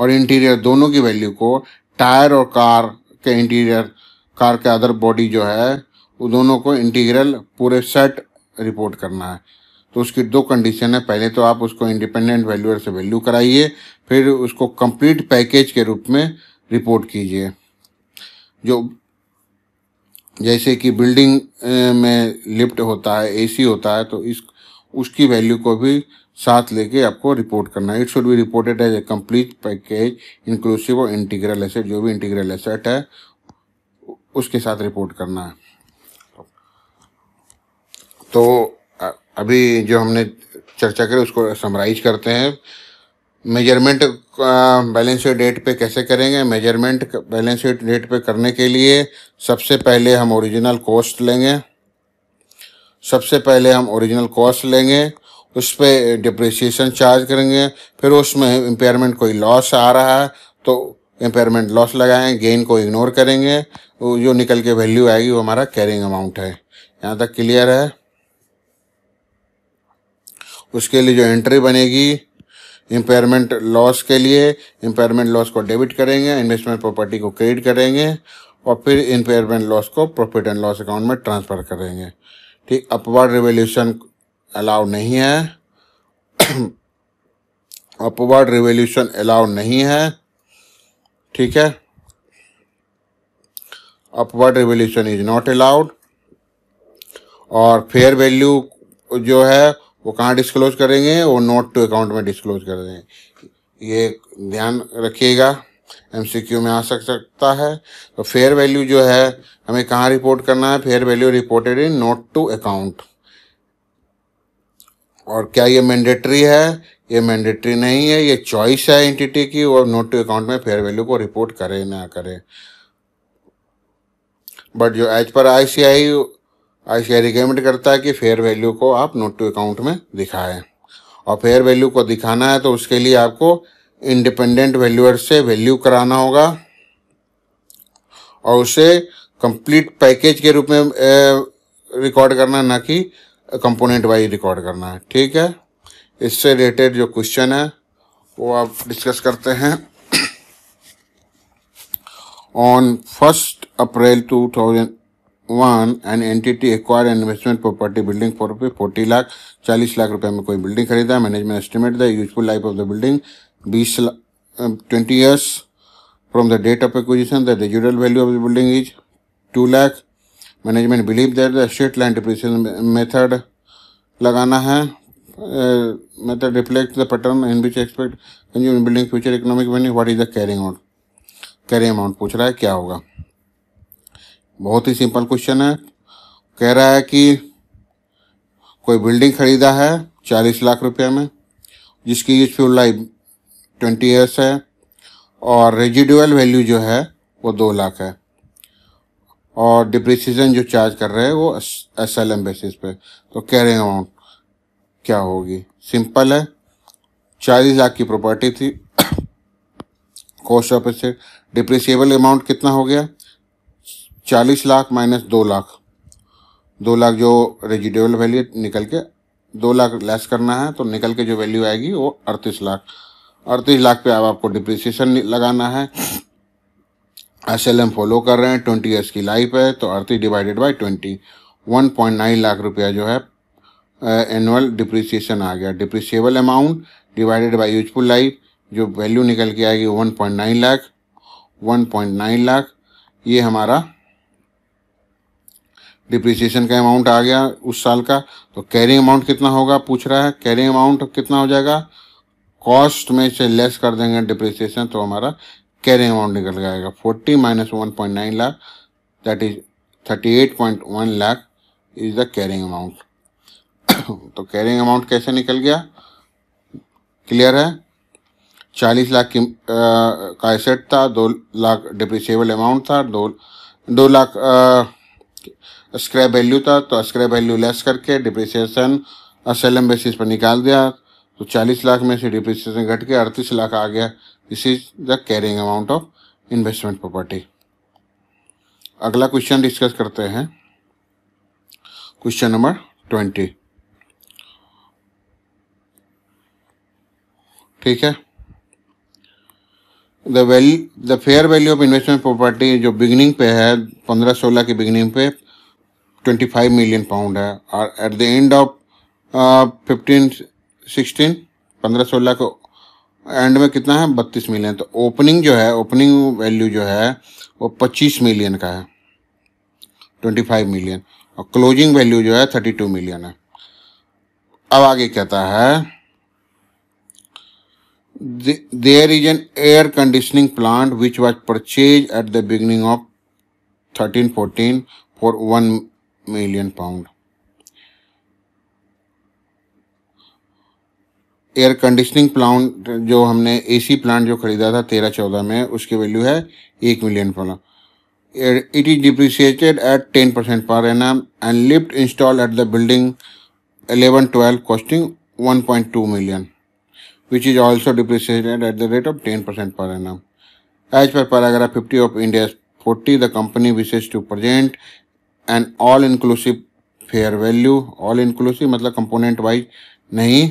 और इंटीरियर दोनों की वैल्यू को टायर और कार के इंटीरियर कार के अदर बॉडी जो है तो दोनों को इंटीग्रल पूरे सेट रिपोर्ट करना है तो उसकी दो कंडीशन है पहले तो आप उसको इंडिपेंडेंट वैल्यूअर से वैल्यू कराइए फिर उसको कंप्लीट पैकेज के रूप में रिपोर्ट कीजिए जो जैसे कि बिल्डिंग में लिफ्ट होता है एसी होता है तो इस उसकी वैल्यू को भी साथ लेके आपको रिपोर्ट करना है it should be reported as a complete package inclusive और इंटीग्रल एसेट जो भी इंटीग्रल एसेट है उसके साथ रिपोर्ट करना है तो अभी जो हमने चर्चा करी उसको समराइज करते हैं मेजरमेंट बैलेंस शीट डेट पे कैसे करेंगे मेजरमेंट बैलेंस शीट डेट पे करने के लिए सबसे पहले हम ओरिजिनल कॉस्ट लेंगे सबसे पहले हम ओरिजिनल कॉस्ट लेंगे उस पर डिप्रिसिएशन चार्ज करेंगे फिर उसमें इम्पेयरमेंट कोई लॉस आ रहा है तो इम्पेयरमेंट लॉस लगाएं गेन को इग्नोर करेंगे जो निकल के वैल्यू आएगी वो हमारा कैरिंग अमाउंट है यहाँ तक क्लियर है उसके लिए जो एंट्री बनेगी इम्पेयरमेंट लॉस के लिए इम्पेयरमेंट लॉस को डेबिट करेंगे इन्वेस्टमेंट प्रॉपर्टी को क्रेडिट करेंगे और फिर इम्पेयरमेंट लॉस को प्रॉफिट एंड लॉस अकाउंट में ट्रांसफ़र करेंगे ठीक अपवर्ड रिवोल्यूशन अलाउ नहीं है अपवर्ड रिवोल्यूशन अलाउ नहीं है ठीक है upward revolution is not allowed और फेयर वैल्यू जो है वो कहाँ डिस्क्लोज करेंगे वो नोट टू अकाउंट में डिस्क्लोज कर देंगे ये ध्यान रखिएगा एम में आ सक सकता है तो फेयर वैल्यू जो है हमें कहाँ रिपोर्ट करना है fair value reported in note to account और क्या ये मैंडेटरी है ये मैंडेटरी नहीं है ये चॉइस है एंटिटी की और नोट टू अकाउंट में फेयर वैल्यू को रिपोर्ट करे ना करे बट जो एज पर आई सी आई आज यह रिकमेंड करता है कि फेयर वैल्यू को आप नोट टू अकाउंट में दिखाएं और फेयर वैल्यू को दिखाना है तो उसके लिए आपको इंडिपेंडेंट वैल्यूअर से वैल्यू कराना होगा और उसे कंप्लीट पैकेज के रूप में रिकॉर्ड करना है ना कि कंपोनेंट वाइज रिकॉर्ड करना है ठीक है इससे रिलेटेड जो क्वेश्चन है वो आप डिस्कस करते हैं on first April two thousand one an entity acquire investment property building for rupee forty lakh चालीस लाख रुपए में कोई बिल्डिंग खरीदा है management estimate the useful life of the building बीस twenty years from the date of acquisition the residual value of the building is two lakh management believe that the straight line depreciation method लगाना है method reflect the pattern in which expect consume building future economic value what is the carrying out carry amount पूछ रहा है क्या होगा बहुत ही simple question है कह रहा है कि कोई बिल्डिंग खरीदा है चालीस लाख रुपए में जिसकी यूजफुल लाइफ ट्वेंटी ईयर्स है और रेजिडुअल वैल्यू जो है वो दो लाख है और डिप्रिसिएशन जो चार्ज कर रहे हैं वो एस एल एम बेसिस पे तो कह रहे अमाउंट क्या होगी सिंपल है चालीस लाख की प्रॉपर्टी थी कॉस्ट ऑफ से डिप्रिसिएबल अमाउंट कितना हो गया चालीस लाख माइनस दो लाख दो लाख जो रेजिडेबल वैल्यू निकल के दो लाख लेस करना है तो निकल के जो वैल्यू आएगी वो अड़तीस लाख अड़तीस लाख पे अब आपको डिप्रिसिएशन लगाना है एस एल एम फॉलो कर रहे हैं ट्वेंटी ईयर्स की लाइफ है तो अड़तीस divided by twenty one point nine lakh रुपया जो है एनुअल डिप्रिसिएशन आ गया depreciable amount divided by useful life जो वैल्यू निकल के आएगी one point nine lakh one point nine lakh ये हमारा डिप्रिसिएशन का अमाउंट आ गया उस साल का तो कैरिंग अमाउंट कितना होगा पूछ रहा है कैरिंग अमाउंट कितना हो जाएगा कॉस्ट में से लेस कर देंगे डिप्रिसिएशन तो हमारा कैरिंग अमाउंट निकल जाएगा forty minus one point nine lakh that is thirty eight point one lakh is the carrying amount तो कैरिंग अमाउंट कैसे निकल गया क्लियर है चालीस लाख की का एसेट था दो लाख डिप्रिसिएबल अमाउंट था दो दो लाख स्क्रैप वैल्यू था तो स्क्रैप वैल्यू लेस करके डिप्रिसिएशन सेलम बेसिस पर निकाल दिया तो 40 लाख में से डिप्रिसिएशन घट के 38 लाख आ गया this is the carrying amount of investment property अगला क्वेश्चन डिस्कस करते हैं क्वेश्चन नंबर ट्वेंटी ठीक है the value the fair value of investment property जो बिगनिंग पे है पंद्रह सोलह की बिगनिंग पे ट्वेंटी फाइव मिलियन पाउंड है और at the end of fifteen sixteen पंद्रह सोलह को एंड में कितना है बत्तीस मिलियन तो ओपनिंग जो है ओपनिंग वैल्यू जो है वो पच्चीस मिलियन का है ट्वेंटी फाइव मिलियन और क्लोजिंग वैल्यू जो है थर्टी टू मिलियन है अब आगे कहता है the, there is an air conditioning plant which was purchased at the beginning of 1314 for 1 million pound. Air conditioning plant जो हमने एसी प्लांट जो खरीदा था तेरह चौदह में उसकी वैल्यू है एक million pound it is depreciated at ten percent per annum and lift install at the building eleven twelve costing one point two million which is also depreciated at the rate of 10% per annum. As per paragraph 50 of India's 40, the company wishes to present an all-inclusive fair value all inclusive मतलब component wise नहीं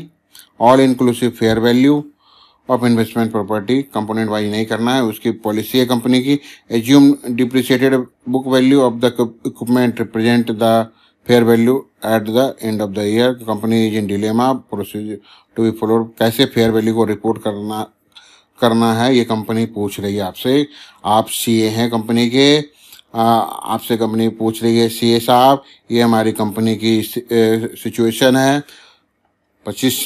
all inclusive fair value of investment property component wise नहीं करना है उसकी policy है company की assume depreciated book value of the equipment represent the fair value at the end of the year company is in dilemma procedure to be followed कैसे fair value को report करना करना है ये कंपनी पूछ रही है आपसे आप सी ए हैं कंपनी के आपसे कंपनी पूछ रही है सी ए साहब ये हमारी कंपनी की सिचुएशन है पच्चीस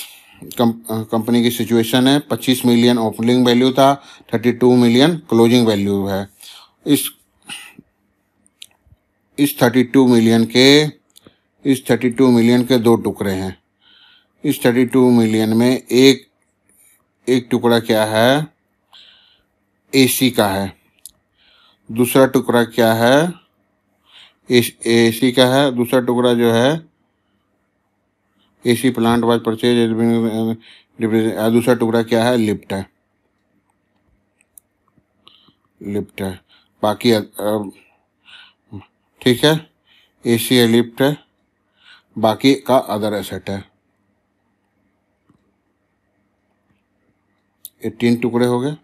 कंपनी की सिचुएशन है पच्चीस मिलियन ओपनिंग वैल्यू था thirty two million closing value है इस इस थर्टी टू मिलियन के इस थर्टी टू मिलियन के दो टुकड़े हैं इस थर्टी टू मिलियन में एक एक टुकड़ा क्या है एसी का है दूसरा टुकड़ा क्या है एसी का है दूसरा टुकड़ा जो है एसी प्लांट वाइज परचेज दूसरा टुकड़ा क्या है लिफ्ट है लिफ्ट है बाकी ठीक है एसी है लिफ्ट है बाकी का अदर एसेट है ये तीन टुकड़े हो गए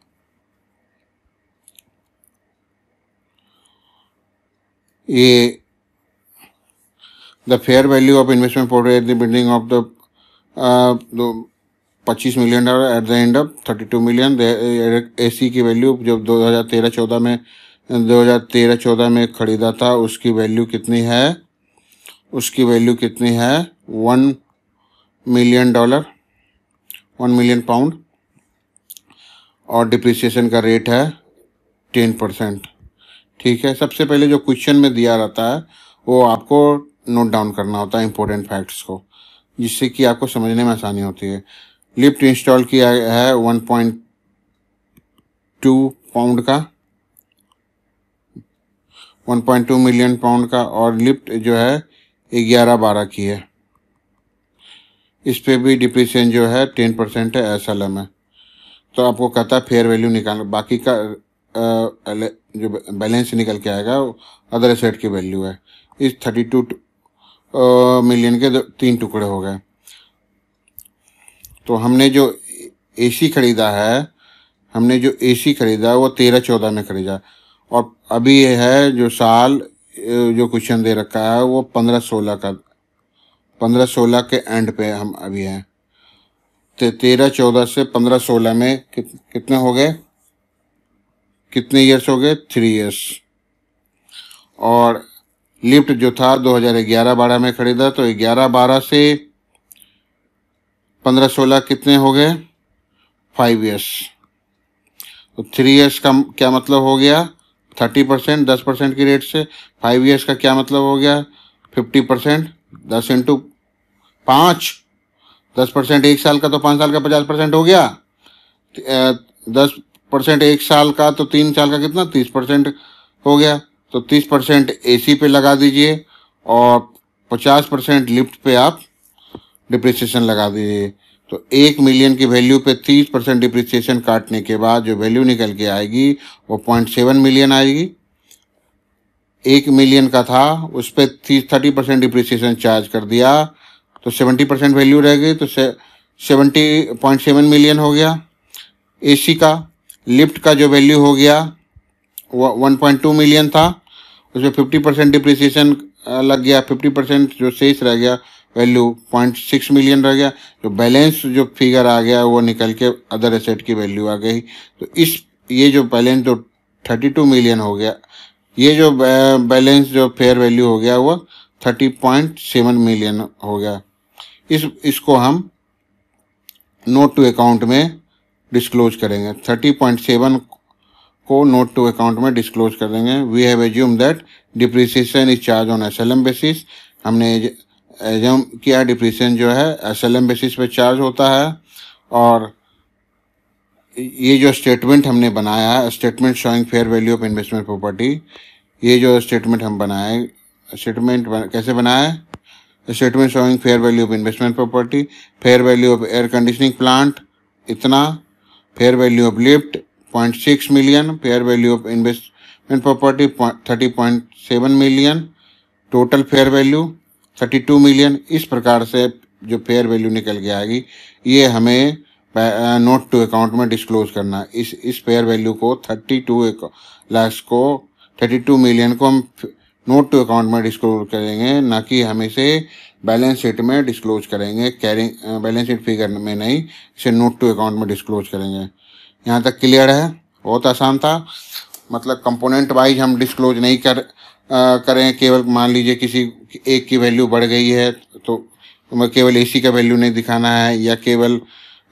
ये the fair value of investment at the building of the पच्चीस million dollar at the end of thirty two million A C की वैल्यू जो दो हज़ार तेरह चौदह में दो हज़ार तेरह चौदह में ख़रीदा था उसकी वैल्यू कितनी है उसकी वैल्यू कितनी है one million dollar one million pound और डिप्रिसिएशन का रेट है टेन परसेंट ठीक है सबसे पहले जो क्वेश्चन में दिया रहता है वो आपको नोट डाउन करना होता है इम्पोर्टेंट फैक्ट्स को जिससे कि आपको समझने में आसानी होती है लिफ्ट इंस्टॉल किया है वन पॉइंट टू पाउंड का 1.2 मिलियन पाउंड का और लिफ्ट जो है ग्यारह बारह की है इस पर भी डिप्रिसिएशन जो है टेन परसेंट है एस एल एम है तो आपको कहता फेयर वैल्यू निकाल बाकी का आ, जो बैलेंस निकल के आएगा अदर एसेट की वैल्यू है इस थर्टी टू मिलियन के तीन टुकड़े हो गए तो हमने जो एसी ख़रीदा है हमने जो एसी ख़रीदा है वो तेरह चौदह में ख़रीदा और अभी है जो साल जो क्वेश्चन दे रखा है वो पंद्रह सोलह का पंद्रह सोलह के एंड पे हम अभी हैं तो तेरह चौदह से पंद्रह सोलह में कित, कितने हो गए कितने इयर्स हो गए थ्री इयर्स और लिफ्ट जो था 2011-12 में खरीदा तो 11-12 से 15-16 कितने हो गए फाइव ईयर्स तो थ्री ईयर्स का क्या मतलब हो गया थर्टी परसेंट दस परसेंट की रेट से फाइव ईयर्स का क्या मतलब हो गया फिफ्टी परसेंट दस इंटू पाँच दस परसेंट एक साल का तो पाँच साल का पचास परसेंट हो गया दस परसेंट एक साल का तो तीन साल का कितना तीस परसेंट हो गया तो तीस परसेंट ए पे लगा दीजिए और पचास परसेंट लिफ्ट पे आप डिप्रिसिएशन लगा दीजिए तो एक मिलियन की वैल्यू पे तीस परसेंट डिप्रिसिएशन काटने के बाद जो वैल्यू निकल के आएगी वो पॉइंट सेवन मिलियन आएगी एक मिलियन का था उस पर तीस थर्टी परसेंट डिप्रिसिएशन चार्ज कर दिया तो सेवेंटी परसेंट वैल्यू रह गई तो सेवेंटी पॉइंट सेवन मिलियन हो गया एसी का लिफ्ट का जो वैल्यू हो गया वो वन पॉइंट टू मिलियन था उसमें फिफ्टी परसेंट डिप्रिसिएशन लग गया फिफ्टी परसेंट जो शेष रह गया वैल्यू पॉइंट सिक्स मिलियन रह गया तो बैलेंस जो फिगर आ गया वो निकल के अदर एसेट की वैल्यू आ गई तो इस ये जो बैलेंस जो थर्टी टू मिलियन हो गया ये जो बैलेंस जो फेयर वैल्यू हो गया वो थर्टी पॉइंट सेवन मिलियन हो गया इस इसको हम नोट टू अकाउंट में डिस्क्लोज करेंगे थर्टी पॉइंट सेवन को नोट टू अकाउंट में डिस्क्लोज कर देंगे we have assume that depreciation is charge on S L M basis हमने एजम किया डिप्रेशन जो है एस एल एम बेसिस पे चार्ज होता है और ये जो स्टेटमेंट हमने बनाया है statement showing fair value of investment property ये जो स्टेटमेंट हम बनाए स्टेटमेंट कैसे बनाए statement showing fair value of investment property fair value of air conditioning plant इतना fair value of lift point six million fair value of investment property thirty point seven million total fair value thirty two million इस प्रकार से जो fair value निकल के आएगी ये हमें नोट टू अकाउंट में डिस्क्लोज करना इस इस फेयर वैल्यू को थर्टी टू लाख को थर्टी टू मिलियन को हम नोट टू अकाउंट में डिस्क्लोज करेंगे ना कि हम इसे बैलेंस शीट में डिस्क्लोज करेंगे कैरिंग बैलेंस शीट फिगर में नहीं इसे नोट टू अकाउंट में डिस्क्लोज करेंगे यहाँ तक क्लियर है बहुत आसान था मतलब कंपोनेंट वाइज हम डिस्क्लोज नहीं कर करें केवल मान लीजिए किसी एक की वैल्यू बढ़ गई है तो हमें केवल एसी का वैल्यू नहीं दिखाना है या केवल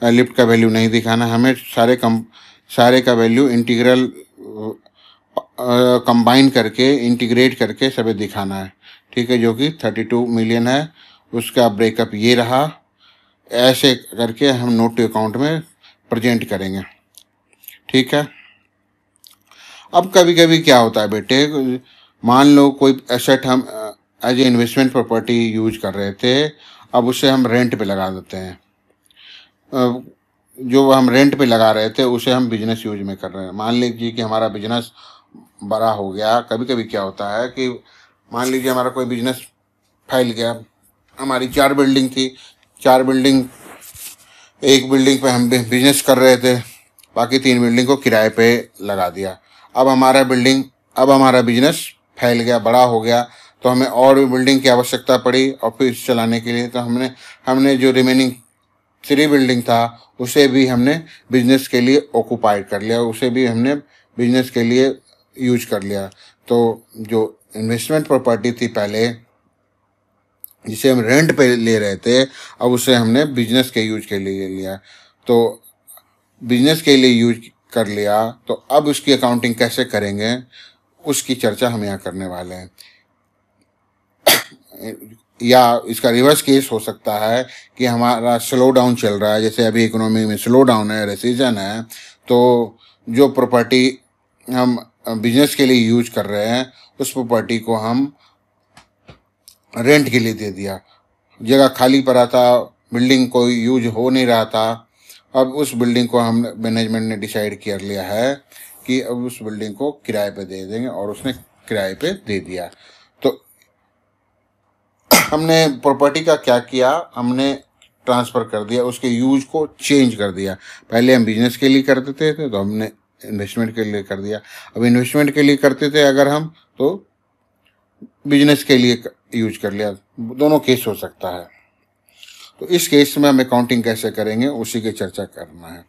लिफ्ट का वैल्यू नहीं दिखाना हमें सारे कम सारे का वैल्यू इंटीग्रल कंबाइन करके इंटीग्रेट करके सभी दिखाना है ठीक है जो कि थर्टी टू मिलियन है उसका ब्रेकअप ये रहा ऐसे करके हम नोट टू अकाउंट में प्रजेंट करेंगे ठीक है अब कभी कभी क्या होता है बेटे मान लो कोई एसेट हम as a investment property use कर रहे थे अब उसे हम रेंट पे लगा देते हैं जो हम रेंट पे लगा रहे थे उसे हम बिजनेस यूज में कर रहे हैं मान लीजिए कि हमारा बिजनेस बड़ा हो गया कभी कभी क्या होता है कि मान लीजिए हमारा कोई बिजनेस फैल गया हमारी चार बिल्डिंग थी चार बिल्डिंग एक बिल्डिंग पे हम बिजनेस कर रहे थे बाकी तीन बिल्डिंग को किराए पे लगा दिया अब हमारा बिल्डिंग अब हमारा बिजनेस फैल गया बड़ा हो गया तो हमें और भी बिल्डिंग की आवश्यकता पड़ी ऑफिस चलाने के लिए तो हमने हमने जो रिमेनिंग थ्री बिल्डिंग था उसे भी हमने बिजनेस के लिए ऑक्यूपाइड कर लिया उसे भी हमने बिजनेस के लिए यूज कर लिया तो जो इन्वेस्टमेंट प्रॉपर्टी थी पहले जिसे हम रेंट पे ले रहे थे अब उसे हमने बिजनेस के यूज के लिए लिया तो बिजनेस के लिए यूज कर लिया तो अब उसकी अकाउंटिंग कैसे करेंगे उसकी चर्चा हम यहाँ करने वाले हैं या इसका रिवर्स केस हो सकता है कि हमारा स्लो डाउन चल रहा है जैसे अभी इकोनॉमी में स्लो डाउन है रेसीजन है तो जो प्रॉपर्टी हम बिजनेस के लिए यूज कर रहे हैं उस प्रॉपर्टी को हम रेंट के लिए दे दिया जगह खाली पड़ा था बिल्डिंग कोई यूज हो नहीं रहा था अब उस बिल्डिंग को हम मैनेजमेंट ने डिसाइड कर लिया है कि अब उस बिल्डिंग को किराए पे दे देंगे और उसने किराए पे दे दिया तो हमने प्रॉपर्टी का क्या किया हमने ट्रांसफ़र कर दिया उसके यूज को चेंज कर दिया पहले हम बिजनेस के लिए करते थे, तो हमने इन्वेस्टमेंट के लिए कर दिया अब इन्वेस्टमेंट के लिए करते थे अगर हम तो बिजनेस के लिए यूज कर लिया दोनों केस हो सकता है तो इस केस में हम अकाउंटिंग कैसे करेंगे उसी की चर्चा करना है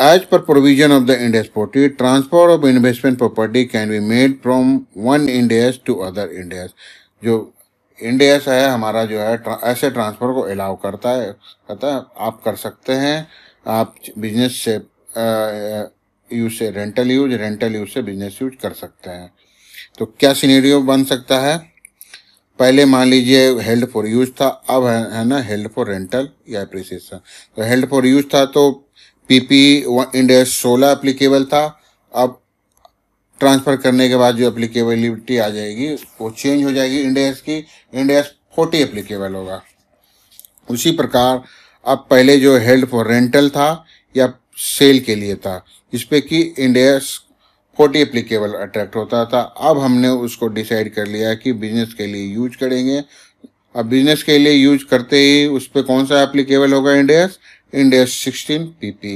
As per provision of the Ind AS 40, transfer of investment property can be made from one Ind to other जो Ind है हमारा जो है ट्रा, ऐसे ट्रांसफ़र को अलाउ करता है कहता है आप कर सकते हैं आप बिजनेस से यूज से रेंटल यूज रेंटल यूज से बिजनेस यूज कर सकते हैं तो क्या सीनेरियो बन सकता है पहले मान लीजिए हेल्ड फॉर यूज था अब है, है ना हेल्ड फॉर रेंटल या एप्रिसिएशन तो हेल्ड फॉर यूज था तो पीपी इंडेक्स सोलह अप्लीकेबल था अब ट्रांसफ़र करने के बाद जो अप्लीकेबलिटी आ जाएगी वो चेंज हो जाएगी इंडेक्स की इंडेक्स फोर्टी अप्लीकेबल होगा उसी प्रकार अब पहले जो हेल्ड फॉर रेंटल था या सेल के लिए था इस पर कि इंडेक्स फोर्टी एप्लीकेबल अट्रैक्ट होता था अब हमने उसको डिसाइड कर लिया कि बिजनेस के लिए यूज करेंगे अब बिजनेस के लिए यूज करते ही उस पर कौन सा एप्लीकेबल होगा इंडेक्स इंडिया 16 पीपी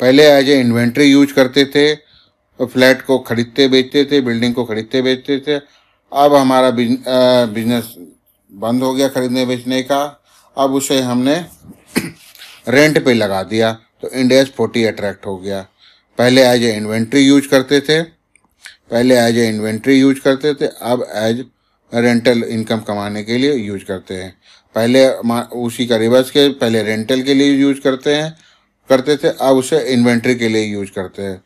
पहले एज ए इन्वेंट्री यूज करते थे और फ्लैट को खरीदते बेचते थे बिल्डिंग को खरीदते बेचते थे अब हमारा बिजनेस बंद हो गया खरीदने बेचने का अब उसे हमने रेंट पे लगा दिया तो इंडिया फोर्टी अट्रैक्ट हो गया पहले एज ए इन्वेंट्री यूज करते थे पहले एज ए इन्वेंट्री यूज करते थे अब एज रेंटल इनकम कमाने के लिए यूज करते हैं पहले उसी का रिवर्स के पहले रेंटल के लिए यूज करते हैं करते थे अब उसे इन्वेंट्री के लिए यूज करते हैं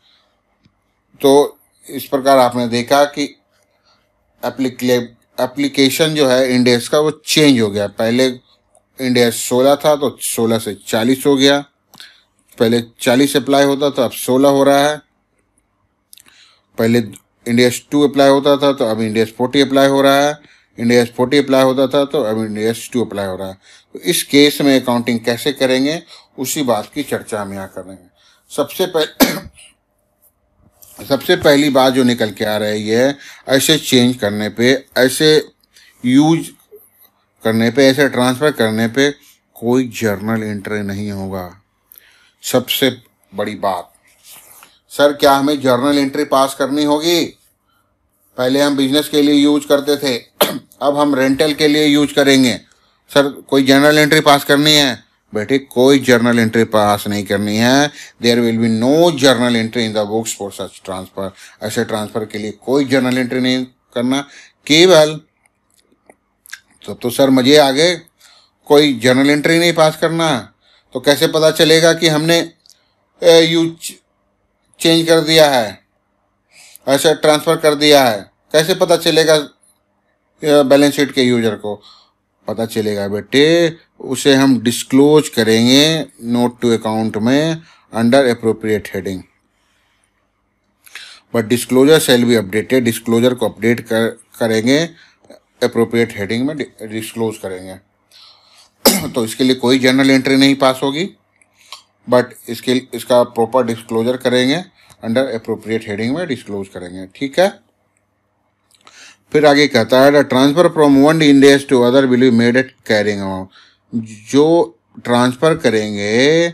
तो इस प्रकार आपने देखा कि एप्लीकेशन जो है इंडेक्स का वो चेंज हो गया पहले इंडेक्स सोलह था तो सोलह से चालीस हो गया पहले चालीस अप्लाई होता था अब सोलह हो रहा है पहले इंडेक्स टू अप्लाई होता था तो अब इंडेक्स फोर्टी अप्लाई हो रहा है इंडिया एस फोर्टी अप्लाई होता था तो अब इंडिया एस टू अप्लाई हो रहा है तो इस केस में अकाउंटिंग कैसे करेंगे उसी बात की चर्चा हम यहाँ करेंगे सबसे पहले सबसे पहली बात जो निकल के आ रही है ऐसे चेंज करने पे ऐसे यूज करने पे ऐसे ट्रांसफ़र करने पे कोई जर्नल एंट्री नहीं होगा सबसे बड़ी बात सर क्या हमें जर्नल एंट्री पास करनी होगी पहले हम बिजनेस के लिए यूज करते थे अब हम रेंटल के लिए यूज करेंगे सर कोई जर्नल एंट्री पास करनी है बेटे कोई जर्नल एंट्री पास नहीं करनी है there will be no journal entry in the books for such transfer ऐसे ट्रांसफर के लिए कोई जर्नल एंट्री नहीं करना केवल तो, तो सर मुझे आगे कोई जर्नल एंट्री नहीं पास करना तो कैसे पता चलेगा कि हमने यूज चेंज कर दिया है ऐसे ट्रांसफ़र कर दिया है कैसे पता चलेगा बैलेंस शीट के यूजर को पता चलेगा बेटे उसे हम डिस्क्लोज करेंगे नोट टू अकाउंट में under appropriate heading but disclosure सेल भी अपडेटेड डिस्क्लोजर को अपडेट कर करेंगे अप्रोप्रिएट हेडिंग में डिस्क्लोज करेंगे तो इसके लिए कोई जर्नल एंट्री नहीं पास होगी बट इसके इसका प्रॉपर डिस्क्लोजर करेंगे अंडर अप्रोप्रिएट हेडिंग में डिस्क्लोज करेंगे ठीक है फिर आगे कहता है the transfer from one Ind AS to other will you made at carrying amount जो ट्रांसफ़र करेंगे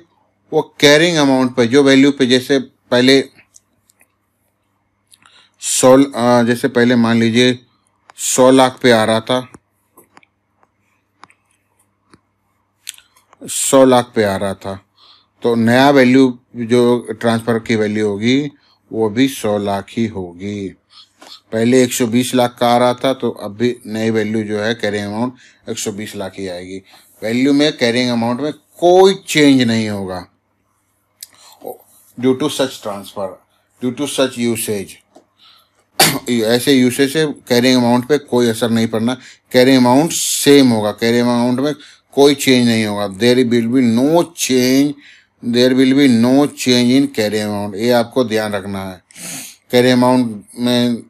वो कैरिंग अमाउंट पे जो वैल्यू पे जैसे पहले सौ जैसे पहले मान लीजिए सौ लाख पे आ रहा था सौ लाख पे आ रहा था तो नया वैल्यू जो ट्रांसफ़र की वैल्यू होगी वो भी सौ लाख ही होगी पहले 120 लाख का आ रहा था तो अब भी नई वैल्यू जो है कैरिंग अमाउंट 120 लाख ही आएगी वैल्यू में कैरिंग अमाउंट में कोई चेंज नहीं होगा due to such transfer due to such usage ऐसे यूसेज से कैरिंग अमाउंट पे कोई असर नहीं पड़ना कैरिंग अमाउंट सेम होगा कैरिंग अमाउंट में कोई चेंज नहीं होगा there will be no change there will be no change in carrying amount ये आपको ध्यान रखना है कैरिंग अमाउंट में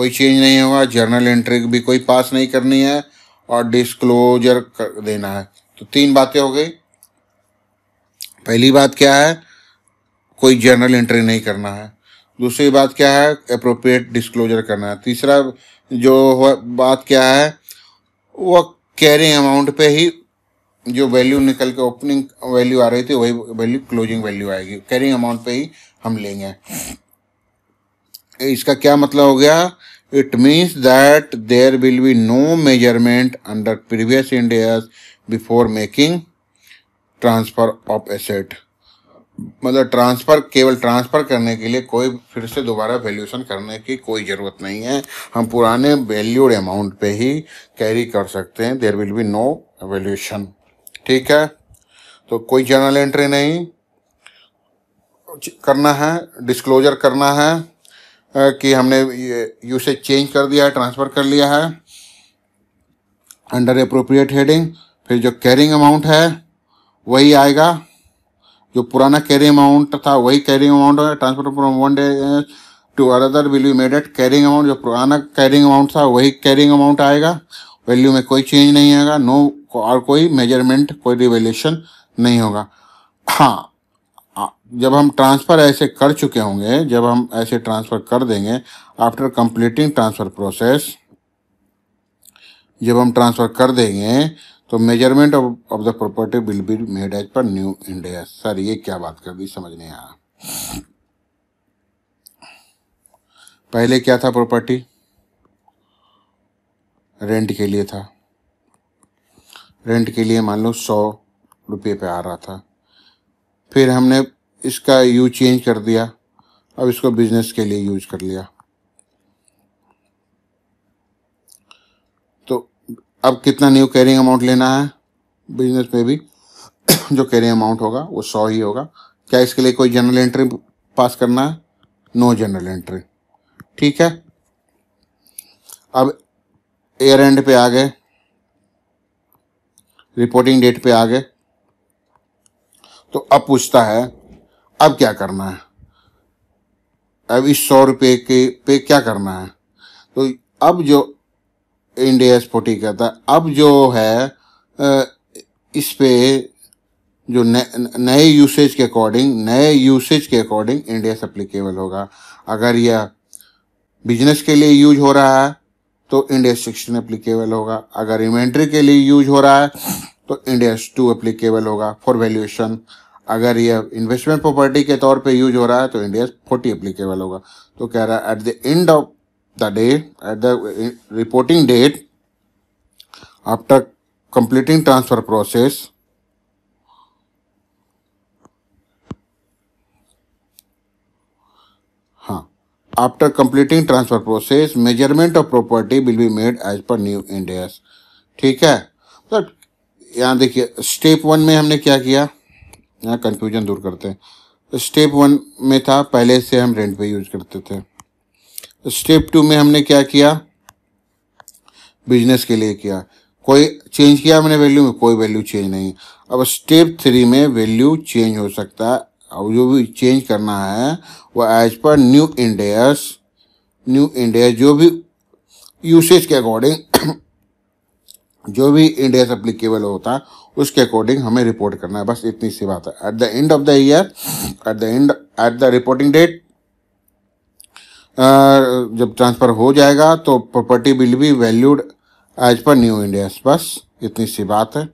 कोई चेंज नहीं होगा जर्नल एंट्री भी कोई पास नहीं करनी है और डिस्क्लोजर कर देना है तो तीन बातें हो गई पहली बात क्या है कोई जर्नल एंट्री नहीं करना है दूसरी बात क्या है अप्रोप्रिएट डिस्क्लोजर करना है तीसरा जो बात क्या है वह कैरिंग अमाउंट पे ही जो वैल्यू निकल के ओपनिंग वैल्यू आ रही थी वही वैल्यू क्लोजिंग वैल्यू आएगी कैरिंग अमाउंट पे ही हम लेंगे इसका क्या मतलब हो गया it means that there will be no measurement under previous Ind AS before making transfer of asset मतलब ट्रांसफ़र केवल ट्रांसफ़र करने के लिए कोई फिर से दोबारा वैल्यूएशन करने की कोई ज़रूरत नहीं है हम पुराने वैल्यूड अमाउंट पे ही कैरी कर सकते हैं there will be no valuation ठीक है तो कोई जर्नल एंट्री नहीं करना है डिस्क्लोजर करना है कि हमने यूसेज चेंज कर दिया है ट्रांसफ़र कर लिया है अंडर अप्रोप्रिएट हेडिंग फिर जो कैरिंग अमाउंट है वही आएगा जो पुराना कैरिंग अमाउंट था वही कैरिंग अमाउंट है transfer from one day to other will be made at carrying amount जो पुराना कैरिंग अमाउंट था वही कैरिंग अमाउंट आएगा वैल्यू में कोई चेंज नहीं आएगा नो और कोई मेजरमेंट कोई रिवेल्यूशन नहीं होगा हाँ जब हम ट्रांसफ़र ऐसे कर चुके होंगे जब हम ऐसे ट्रांसफ़र कर देंगे आफ्टर कंप्लीटिंग ट्रांसफ़र प्रोसेस जब हम ट्रांसफ़र कर देंगे तो measurement of of the property will be made as per new Ind AS sir ये क्या बात कर दी समझ नहीं आया पहले क्या था प्रॉपर्टी रेंट के लिए था रेंट के लिए मान लो सौ रुपये पे आ रहा था फिर हमने इसका यूज चेंज कर दिया अब इसको बिजनेस के लिए यूज कर लिया तो अब कितना न्यू कैरिंग अमाउंट लेना है बिजनेस में भी जो कैरिंग अमाउंट होगा वो सौ ही होगा क्या इसके लिए कोई जनरल एंट्री पास करना है नो जनरल एंट्री ठीक है अब एयर एंड पे आ गए रिपोर्टिंग डेट पे आ गए तो अब पूछता है अब क्या करना है अब इस सौ रुपये के पे क्या करना है तो अब जो इंडिया स्पोर्टी कहता है अब जो है इस पे जो नए यूसेज के अकॉर्डिंग नए यूसेज के अकॉर्डिंग इंडिया अप्लीकेबल होगा अगर यह बिजनेस के लिए यूज हो रहा है तो इंडिया सिक्सटीन अप्लीकेबल होगा अगर इन्वेंट्री के लिए यूज हो रहा है तो इंडियस टू अप्लीकेबल होगा फॉर वैल्यूएशन अगर ये इन्वेस्टमेंट प्रॉपर्टी के तौर पे यूज हो रहा है तो इंडिया फोर्टी अप्लीकेबल होगा तो कह रहा है at the end of the day at the reporting date after completing transfer process after completing transfer process measurement of property will be made as per new Ind AS ठीक है यहाँ देखिए step one में हमने क्या किया यहाँ कंफ्यूजन दूर करते हैं स्टेप वन में था पहले से हम रेंट पे यूज करते थे स्टेप टू में हमने क्या किया बिजनेस के लिए किया कोई चेंज किया हमने वैल्यू में कोई वैल्यू चेंज नहीं अब स्टेप थ्री में वैल्यू चेंज हो सकता है और जो भी चेंज करना है वह as per new Indians new India जो भी यूसेज के अकॉर्डिंग जो भी इंडिया एस अप्लीकेबल होता है उसके अकॉर्डिंग हमें रिपोर्ट करना है बस इतनी सी बात है at the end of the year at the end at the reporting date जब ट्रांसफ़र हो जाएगा तो property will be valued as per new Ind AS बस इतनी सी बात है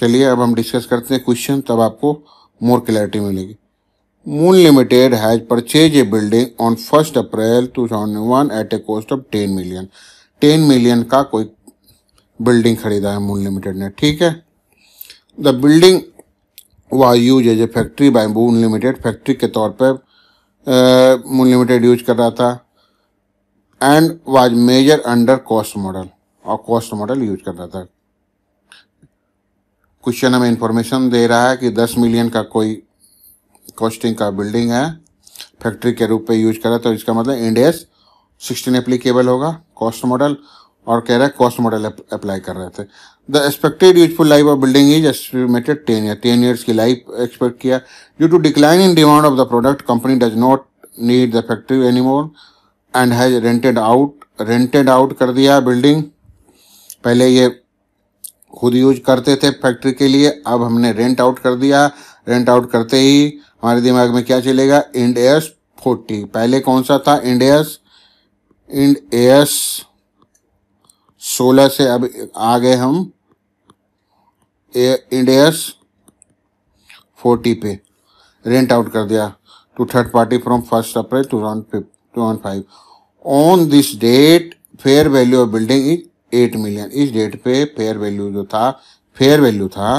चलिए अब हम डिस्कस करते हैं क्वेश्चन तब आपको मोर क्लैरिटी मिलेगी Moon limited has purchase a building on first April two thousand one at a cost of ten million ten million का कोई बिल्डिंग खरीदा है मून लिमिटेड ने ठीक है the building was use as a factory by Moon limited factory के तौर पर मून लिमिटेड यूज कर रहा था and was measure under cost model और कॉस्ट मॉडल यूज कर रहा था क्वेश्चन हमें इंफॉर्मेशन दे रहा है कि 10 मिलियन का कोई कॉस्टिंग का बिल्डिंग है फैक्ट्री के रूप में यूज कर रहा था तो इसका मतलब इंडियस सिक्सटीन एप्लीकेबल होगा कॉस्ट मॉडल और कह रहा है कॉस्ट मॉडल अप्लाई कर रहे थे the expected useful life of building is estimated ten year ten years की लाइफ एक्सपेक्ट किया due to decline in demand of the product company does not need the factory any more and has rented out rented out कर दिया building पहले ये खुद use करते थे factory के लिए अब हमने रेंट आउट कर दिया रेंट आउट करते ही हमारे दिमाग में क्या चलेगा इंड एस फोर्टी पहले कौन सा था इंड एस इंड एस सोलह से अब आ गए हम इंडेस फोर्टी पे रेंट आउट कर दिया to third party from first April two one two one five on this date fair value of building is eight million इस डेट पे फेयर वैल्यू जो था फेयर वैल्यू था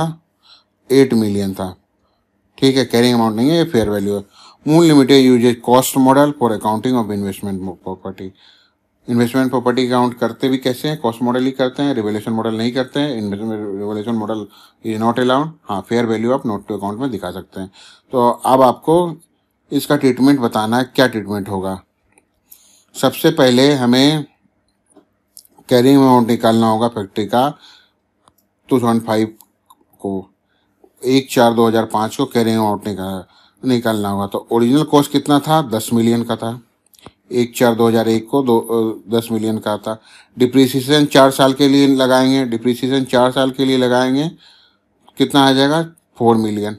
एट मिलियन था ठीक है कैरिंग अमाउंट नहीं है ये फेयर वैल्यू है Moon limited uses cost model for accounting of investment property investment property count करते भी कैसे हैं कॉस्ट मॉडल ही करते हैं रिवेलेशन मॉडल नहीं करते हैं revaluation model is not allowed हाँ फेयर वैल्यू आप नोट टू अकाउंट में दिखा सकते हैं तो अब आपको इसका ट्रीटमेंट बताना है क्या ट्रीटमेंट होगा सबसे पहले हमें कैरिंग अमाउंट निकालना होगा फैक्ट्री का टू थाउजेंड फाइव को एक चार दो हज़ार पाँच को कैरिंग अमाउंट निकाल निकालना होगा तो ओरिजिनल कॉस्ट कितना था दस मिलियन का था एक चार दो हजार एक को दो दस मिलियन का था डिप्रीसीशन चार साल के लिए लगाएंगे डिप्रीसीशन चार साल के लिए लगाएंगे कितना आ जाएगा फोर मिलियन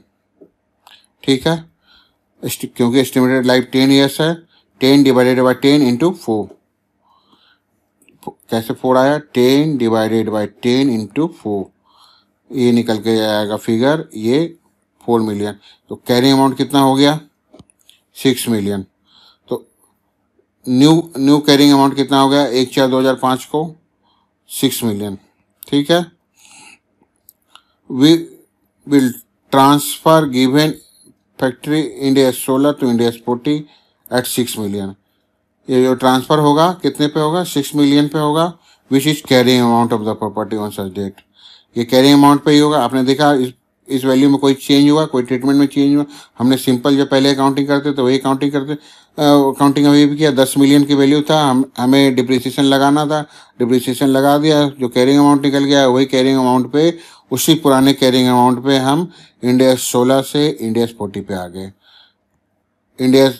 ठीक है क्योंकि एस्टिमेटेड लाइफ टेन ईयर्स है ten divided by ten into four कैसे फोर आया ten divided by ten into four ये निकल के आएगा फिगर ये फोर मिलियन तो कैरिंग अमाउंट कितना हो गया six million new new carrying amount कितना हो गया एक चार दो हज़ार पाँच को सिक्स मिलियन ठीक है we will transfer given factory Ind AS सोलर to Ind AS forty at six million ये जो ट्रांसफ़र होगा कितने पे होगा सिक्स मिलियन पे होगा which is carrying amount of the property on such date ये कैरिंग अमाउंट पे ही होगा आपने देखा इस इस वैल्यू में कोई चेंज हुआ कोई ट्रीटमेंट में चेंज हुआ हमने सिंपल जो पहले अकाउंटिंग करते थे तो वही अकाउंटिंग करते काउंटिंग अभी भी किया दस मिलियन की वैल्यू था हम हमें डिप्रिसिएशन लगाना था डिप्रिसिएशन लगा दिया जो कैरिंग अमाउंट निकल गया वही कैरिंग अमाउंट पे उसी पुराने कैरिंग अमाउंट पे हम इंडिया सोलह से इंडिया फोर्टी पे आ गए इंडिया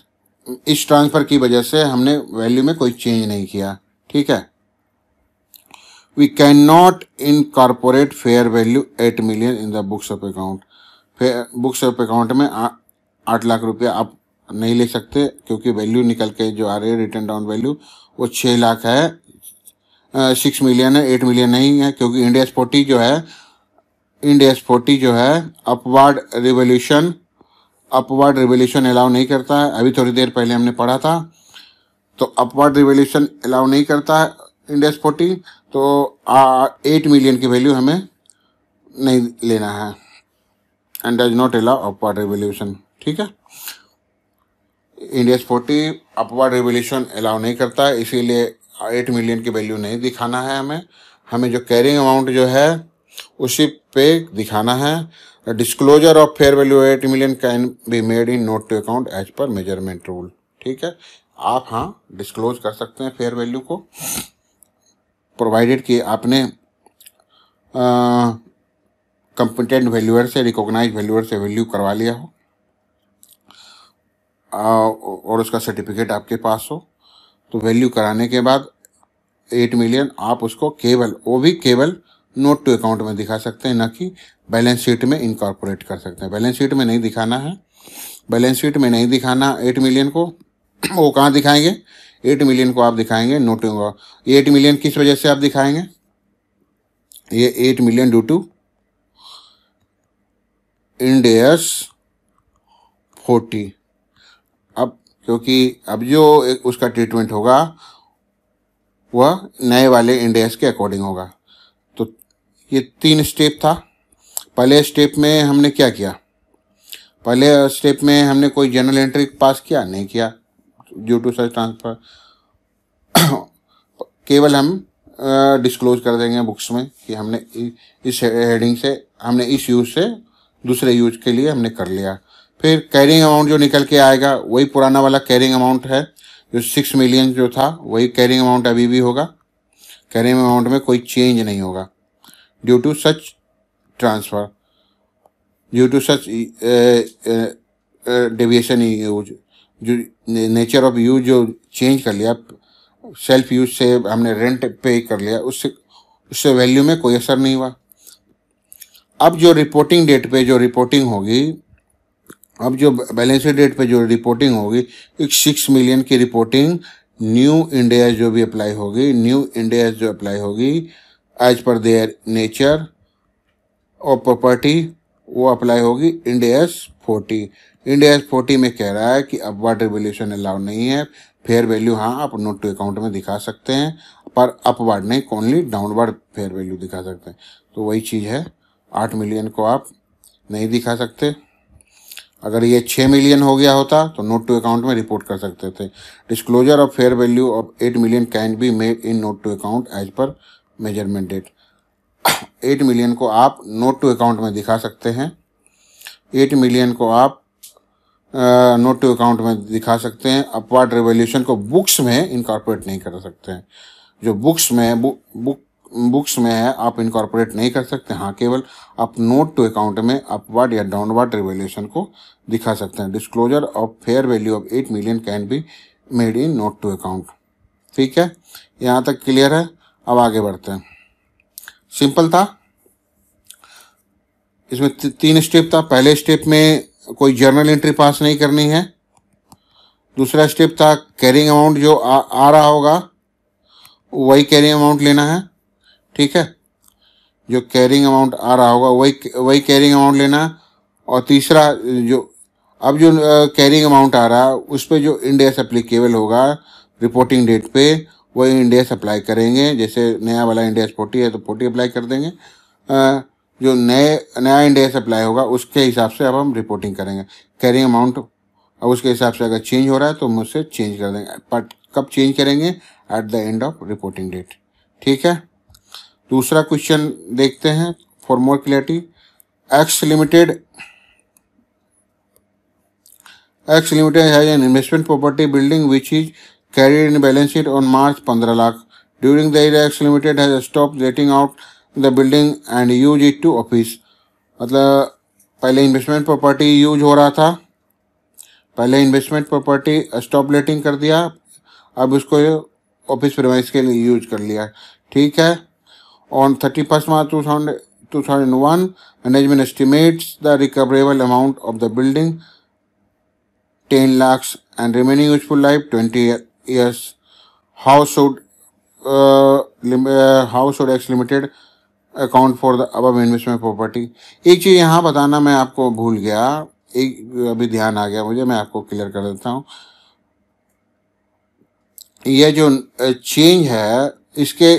इस ट्रांसफ़र की वजह से हमने वैल्यू में कोई चेंज नहीं किया ठीक है we can not incorporate fair value eight million in the books of account books of account में आठ लाख रुपया आप नहीं ले सकते क्योंकि वैल्यू निकल के जो आ रही है रिटर्न डाउन वैल्यू वो छः लाख है सिक्स मिलियन है एट मिलियन नहीं है क्योंकि इंडिया स्पोर्टी जो है इंडिया फोर्टी जो है upward revolution upward revolution allow नहीं करता है अभी थोड़ी देर पहले हमने पढ़ा था तो अपवार्ड रिवोल्यूशन अलाउ नहीं करता है इंडिया फोर्टी तो एट मिलियन की वैल्यू हमें नहीं लेना है and does not allow upward revaluation ठीक है India forty upward revaluation allow नहीं करता है इसीलिए एट मिलियन की वैल्यू नहीं दिखाना है हमें हमें जो कैरिंग अमाउंट जो है उसी पे दिखाना है disclosure of fair value eight million can be made in note to account as per measurement rule ठीक है आप हाँ डिस्क्लोज कर सकते हैं फेयर वैल्यू को प्रोवाइडेड कि आपने कंपिटेंट वैल्यूअर से रिकॉग्नाइज वैल्यूअर से वैल्यू करवा लिया हो और उसका सर्टिफिकेट आपके पास हो तो वैल्यू कराने के बाद एट मिलियन आप उसको केवल वो भी केवल नोट टू अकाउंट में दिखा सकते हैं ना कि बैलेंस शीट में इनकॉर्पोरेट कर सकते हैं बैलेंस शीट में नहीं दिखाना है बैलेंस शीट में नहीं दिखाना एट मिलियन को वो कहाँ दिखाएंगे एट मिलियन को आप दिखाएंगे नोट एट मिलियन किस वजह से आप दिखाएंगे ये eight million due to Ind AS forty क्योंकि अब जो उसका ट्रीटमेंट होगा वह नए वाले इंडेक्स के अकॉर्डिंग होगा तो ये तीन स्टेप था पहले स्टेप में हमने क्या किया पहले स्टेप में हमने कोई जनरल एंट्री पास किया नहीं किया ड्यू टू सच ट्रांसफर केवल हम डिस्क्लोज कर देंगे बुक्स में कि हमने इस हेडिंग से हमने इस यूज से दूसरे यूज के लिए हमने कर लिया फिर कैरिंग अमाउंट जो निकल के आएगा वही पुराना वाला कैरिंग अमाउंट है जो सिक्स मिलियन जो था वही कैरिंग अमाउंट अभी भी होगा कैरिंग अमाउंट में कोई चेंज नहीं होगा due to such transfer due to such deviation use जो नेचर ऑफ यूज जो चेंज कर लिया सेल्फ यूज से हमने रेंट पे कर लिया उससे उससे वैल्यू में कोई असर नहीं हुआ अब जो रिपोर्टिंग डेट पे जो रिपोर्टिंग होगी अब जो बैलेंस डेट पे जो रिपोर्टिंग होगी एक सिक्स मिलियन की रिपोर्टिंग न्यू इंडिया जो भी अप्लाई होगी न्यू इंडिया जो अप्लाई होगी एज पर देयर नेचर और प्रॉपर्टी वो अप्लाई होगी इंडिया फोर्टी इंडिया फोर्टी में कह रहा है कि अपवर्ड रिवोल्यूशन अलाउ नहीं है फेयर वैल्यू हाँ आप नोट टू अकाउंट में दिखा सकते हैं पर अपवर्ड नहीं ओनली डाउनवर्ड फेयर वैल्यू दिखा सकते हैं तो वही चीज़ है आठ मिलियन को आप नहीं दिखा सकते अगर ये छः मिलियन हो गया होता तो नोट टू अकाउंट में रिपोर्ट कर सकते थे disclosure of fair value of eight million can be made in note to account as per measurement date eight million को आप नोट टू अकाउंट में दिखा सकते हैं एट मिलियन को आप नोट टू अकाउंट में दिखा सकते हैं अपवार्ड रेवोल्यूशन को बुक्स में इनकॉर्पोरेट नहीं कर सकते हैं जो बुक्स में बुक बुक बुक्स में है आप इनकॉर्पोरेट नहीं कर सकते हाँ केवल आप नोट टू अकाउंट में अपवर्ड या डाउनवर्ड रिवेल्यूशन को दिखा सकते हैं disclosure of fair value of eight million can be made in note to account ठीक है यहाँ तक क्लियर है अब आगे बढ़ते हैं सिंपल था इसमें तीन स्टेप था पहले स्टेप में कोई जर्नल एंट्री पास नहीं करनी है दूसरा स्टेप था कैरिंग अमाउंट जो आ, आ रहा होगा वही कैरिंग अमाउंट लेना है ठीक है जो कैरिंग अमाउंट आ रहा होगा वही वही कैरिंग अमाउंट लेना और तीसरा जो अब जो कैरिंग अमाउंट आ रहा है उस पर जो इंडिया अप्लीकेबल होगा रिपोर्टिंग डेट पे वही इंडिया अप्लाई करेंगे जैसे नया वाला इंडिया फोर्टी है तो फोर्टी अप्लाई कर देंगे जो नए नया इंडिया अप्लाई होगा उसके हिसाब से अब हम रिपोर्टिंग करेंगे कैरिंग अमाउंट अब उसके हिसाब से अगर चेंज हो रहा है तो हम उससे चेंज कर देंगे बट कब चेंज करेंगे at the end of reporting date ठीक है दूसरा क्वेश्चन देखते हैं for more clarity X limited X limited has an investment property building which is carried in balance sheet on March पंद्रह lakh during the year X limited has stop renting out the building and use it to office मतलब पहले investment property use हो रहा था पहले investment property stop लेटिंग कर दिया अब उसको ऑफिस प्रमाइस के लिए यूज कर लिया ठीक है on 31st March 2001, management estimates the recoverable amount of the building 10 lakhs and remaining useful life 20 years. Household, uh, lim, uh, Household X Limited account for the अब इन्वेस्टमेंट प्रॉपर्टी एक चीज़ यहाँ बताना मैं आपको भूल गया एक अभी ध्यान आ गया मुझे मैं आपको क्लियर कर देता हूँ यह जो चेंज है इसके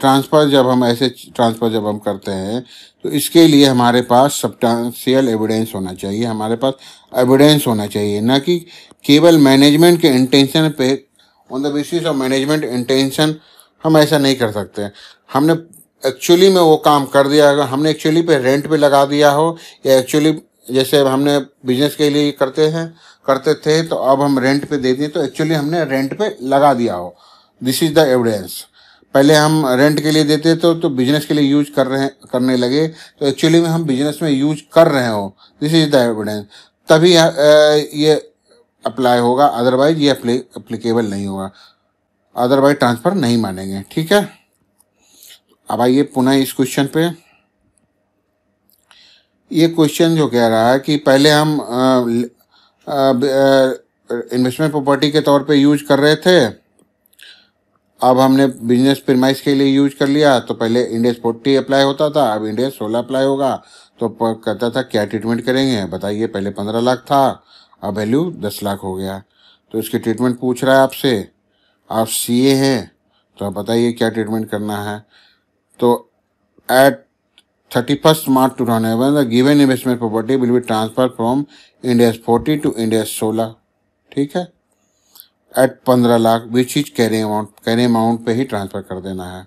ट्रांसफ़र जब हम ऐसे ट्रांसफ़र जब हम करते हैं तो इसके लिए हमारे पास सब्टानशियल एविडेंस होना चाहिए हमारे पास एविडेंस होना चाहिए ना कि केवल मैनेजमेंट के इंटेंशन पे on the basis of management intention हम ऐसा नहीं कर सकते हमने एक्चुअली में वो काम कर दिया अगर हमने एक्चुअली पे रेंट पे लगा दिया हो या एक्चुअली जैसे हमने बिजनेस के लिए करते हैं करते थे तो अब हम रेंट पे दे दें तो एक्चुअली हमने रेंट पे लगा दिया हो दिस इज़ द एविडेंस पहले हम रेंट के लिए देते थे तो बिजनेस तो के लिए यूज कर रहे करने लगे तो एक्चुअली में हम बिजनेस में यूज कर रहे हो दिस इज़ द एविडेंस तभी ये अप्लाई होगा अदरवाइज ये अप्लीकेबल नहीं होगा अदरवाइज ट्रांसफ़र नहीं मानेंगे ठीक है अब आइए पुनः इस क्वेश्चन पे ये क्वेश्चन जो कह रहा है कि पहले हम इन्वेस्टमेंट प्रॉपर्टी के तौर पे यूज कर रहे थे अब हमने बिजनेस प्रमाइस के लिए यूज कर लिया तो पहले इंडेस फोर्टी अप्लाई होता था अब इंडेस सोलह अप्लाई होगा तो कहता था क्या ट्रीटमेंट करेंगे बताइए पहले पंद्रह लाख था अब वैल्यू दस लाख हो गया तो इसकी ट्रीटमेंट पूछ रहा है आपसे आप सी ए हैं तो आप बताइए क्या ट्रीटमेंट करना है तो at thirty first March two thousand the given investment property will be transfer from India forty to India सोलह ठीक है एट पंद्रह lakh which is carry amount carry amount पे ही ट्रांसफ़र कर देना है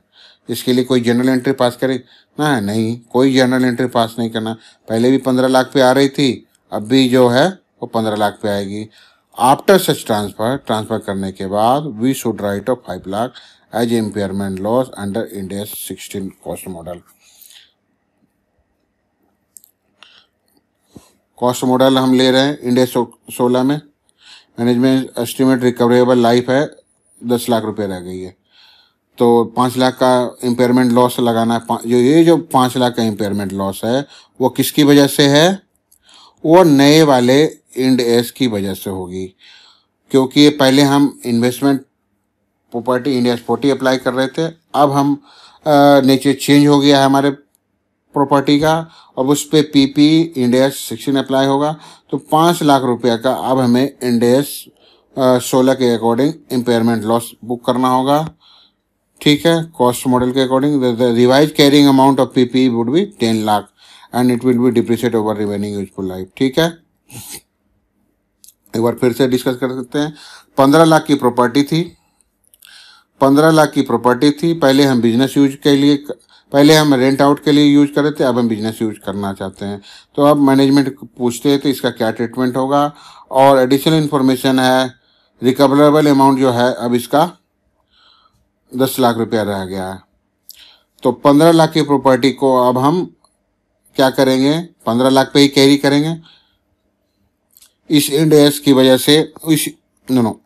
इसके लिए कोई जनरल एंट्री पास करे ना नहीं कोई जनरल एंट्री पास नहीं करना पहले भी पंद्रह लाख पे आ रही थी अब भी जो है वो पंद्रह लाख पे आएगी आफ्टर सच ट्रांसफ़र ट्रांसफ़र करने के बाद we should write off five lakh as impairment loss under India sixteen cost model cost model हम ले रहे हैं इंडिया सोलह में मैनेजमेंट एस्टिमेट रिकवरेबल लाइफ है दस लाख रुपए रह गई है तो पाँच लाख का इम्पेयरमेंट लॉस लगाना है जो ये जो पाँच लाख का इम्पेयरमेंट लॉस है वो किसकी वजह से है वो नए वाले इंड एस की वजह से होगी क्योंकि पहले हम investment property India forty apply कर रहे थे अब हम नेचर चेंज हो गया है हमारे प्रॉपर्टी का अब उस पर P P Ind AS sixteen apply होगा तो पाँच लाख रुपये का अब हमें इंडेस सोलह के अकॉर्डिंग इम्पेयरमेंट लॉस बुक करना होगा ठीक है कॉस्ट मॉडल के according revise carrying amount of P P would be ten lakh and it will be depreciate over remaining useful life ठीक है एक बार फिर से डिस्कस कर सकते हैं पंद्रह लाख की प्रॉपर्टी थी पंद्रह लाख की प्रॉपर्टी थी पहले हम बिजनेस यूज के लिए कर, पहले हम रेंट आउट के लिए यूज कर रहे थे अब हम बिजनेस यूज करना चाहते हैं तो अब मैनेजमेंट पूछते हैं तो इसका क्या ट्रीटमेंट होगा और एडिशनल इन्फॉर्मेशन है रिकवरेबल अमाउंट जो है अब इसका दस लाख रुपया रह गया है तो पंद्रह लाख की प्रॉपर्टी को अब हम क्या करेंगे पंद्रह लाख पे ही कैरी करेंगे इस इंडेस की वजह से इस नो नो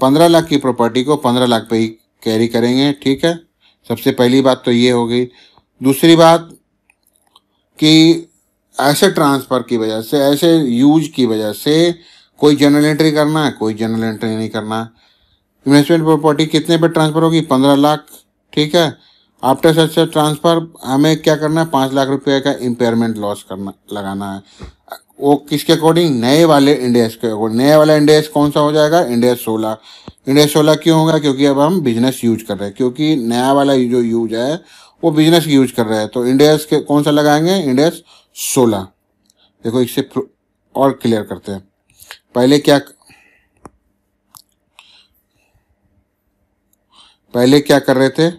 पंद्रह लाख की प्रॉपर्टी को पंद्रह लाख पे ही कैरी करेंगे ठीक है सबसे पहली बात तो ये हो गई दूसरी बात कि ऐसे ट्रांसफ़र की वजह से ऐसे यूज की वजह से कोई जनरल एंट्री करना है कोई जनरल एंट्री नहीं करना इन्वेस्टमेंट प्रॉपर्टी कितने पर ट्रांसफ़र होगी पंद्रह लाख ठीक है आफ्टर सच ट्रांसफ़र हमें क्या करना है पाँच लाख रुपये का इम्पेयरमेंट लॉस करना लगाना है वो किसके अकॉर्डिंग नए वाले इंडेक्स के अकॉर्डिंग नए वाला इंडेक्स कौन सा हो जाएगा इंडेक्स सोलह इंडेक्स सोलह क्यों होगा क्योंकि अब हम बिजनेस यूज कर रहे हैं क्योंकि नया वाला जो यूज है वो बिजनेस यूज कर रहे हैं तो इंडेक्स के कौन सा लगाएंगे इंडेक्स सोलह देखो इससे और क्लियर करते हैं पहले क्या पहले क्या कर रहे थे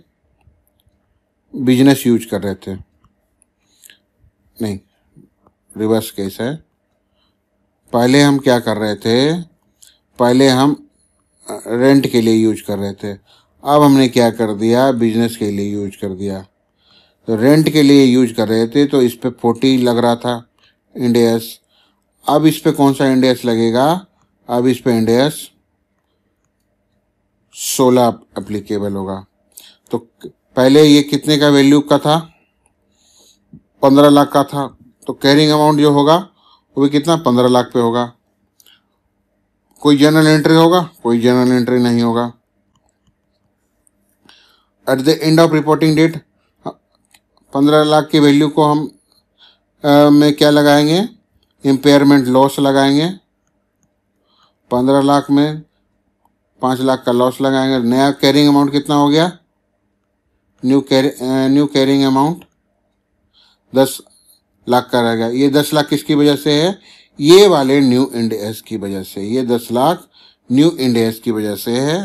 बिजनेस यूज कर रहे थे नहीं रिवर्स केस है पहले हम क्या कर रहे थे पहले हम रेंट के लिए यूज कर रहे थे अब हमने क्या कर दिया बिजनेस के लिए यूज कर दिया तो रेंट के लिए यूज कर रहे थे तो इस पर फोर्टी लग रहा था इंडियस अब इस पर कौन सा इंडियस लगेगा अब इस पर इंडियस सोलह अप्लीकेबल होगा तो पहले ये कितने का वैल्यू का था पंद्रह लाख का था तो कैरिंग अमाउंट जो होगा वो भी कितना पंद्रह लाख पे होगा कोई जनरल एंट्री होगा कोई जनरल एंट्री नहीं होगा at the end of reporting date पंद्रह लाख की वैल्यू को हम आ, में क्या लगाएंगे इम्पेयरमेंट लॉस लगाएंगे पंद्रह लाख में पाँच लाख का लॉस लगाएंगे नया कैरिंग अमाउंट कितना हो गया new carry new carrying amount दस लाख का गया ये दस लाख किसकी वजह से है ये वाले न्यू इंडियस की वजह से ये दस लाख न्यू इंडियस की वजह से है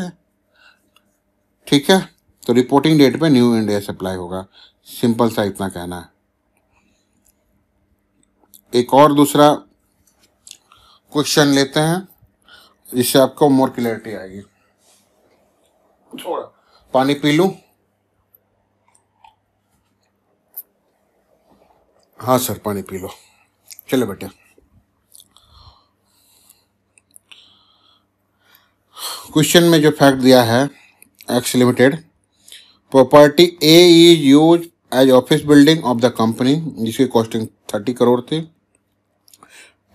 ठीक है तो रिपोर्टिंग डेट पे न्यू इंडियस अप्लाई होगा सिंपल सा इतना कहना है एक और दूसरा क्वेश्चन लेते हैं जिससे आपको मोर क्लैरिटी आएगी थोड़ा पानी पी लू हाँ सर पानी पी लो चले बेटे क्वेश्चन में जो फैक्ट दिया है X limited property A is use as office building of the company जिसकी कॉस्टिंग थर्टी करोड़ थी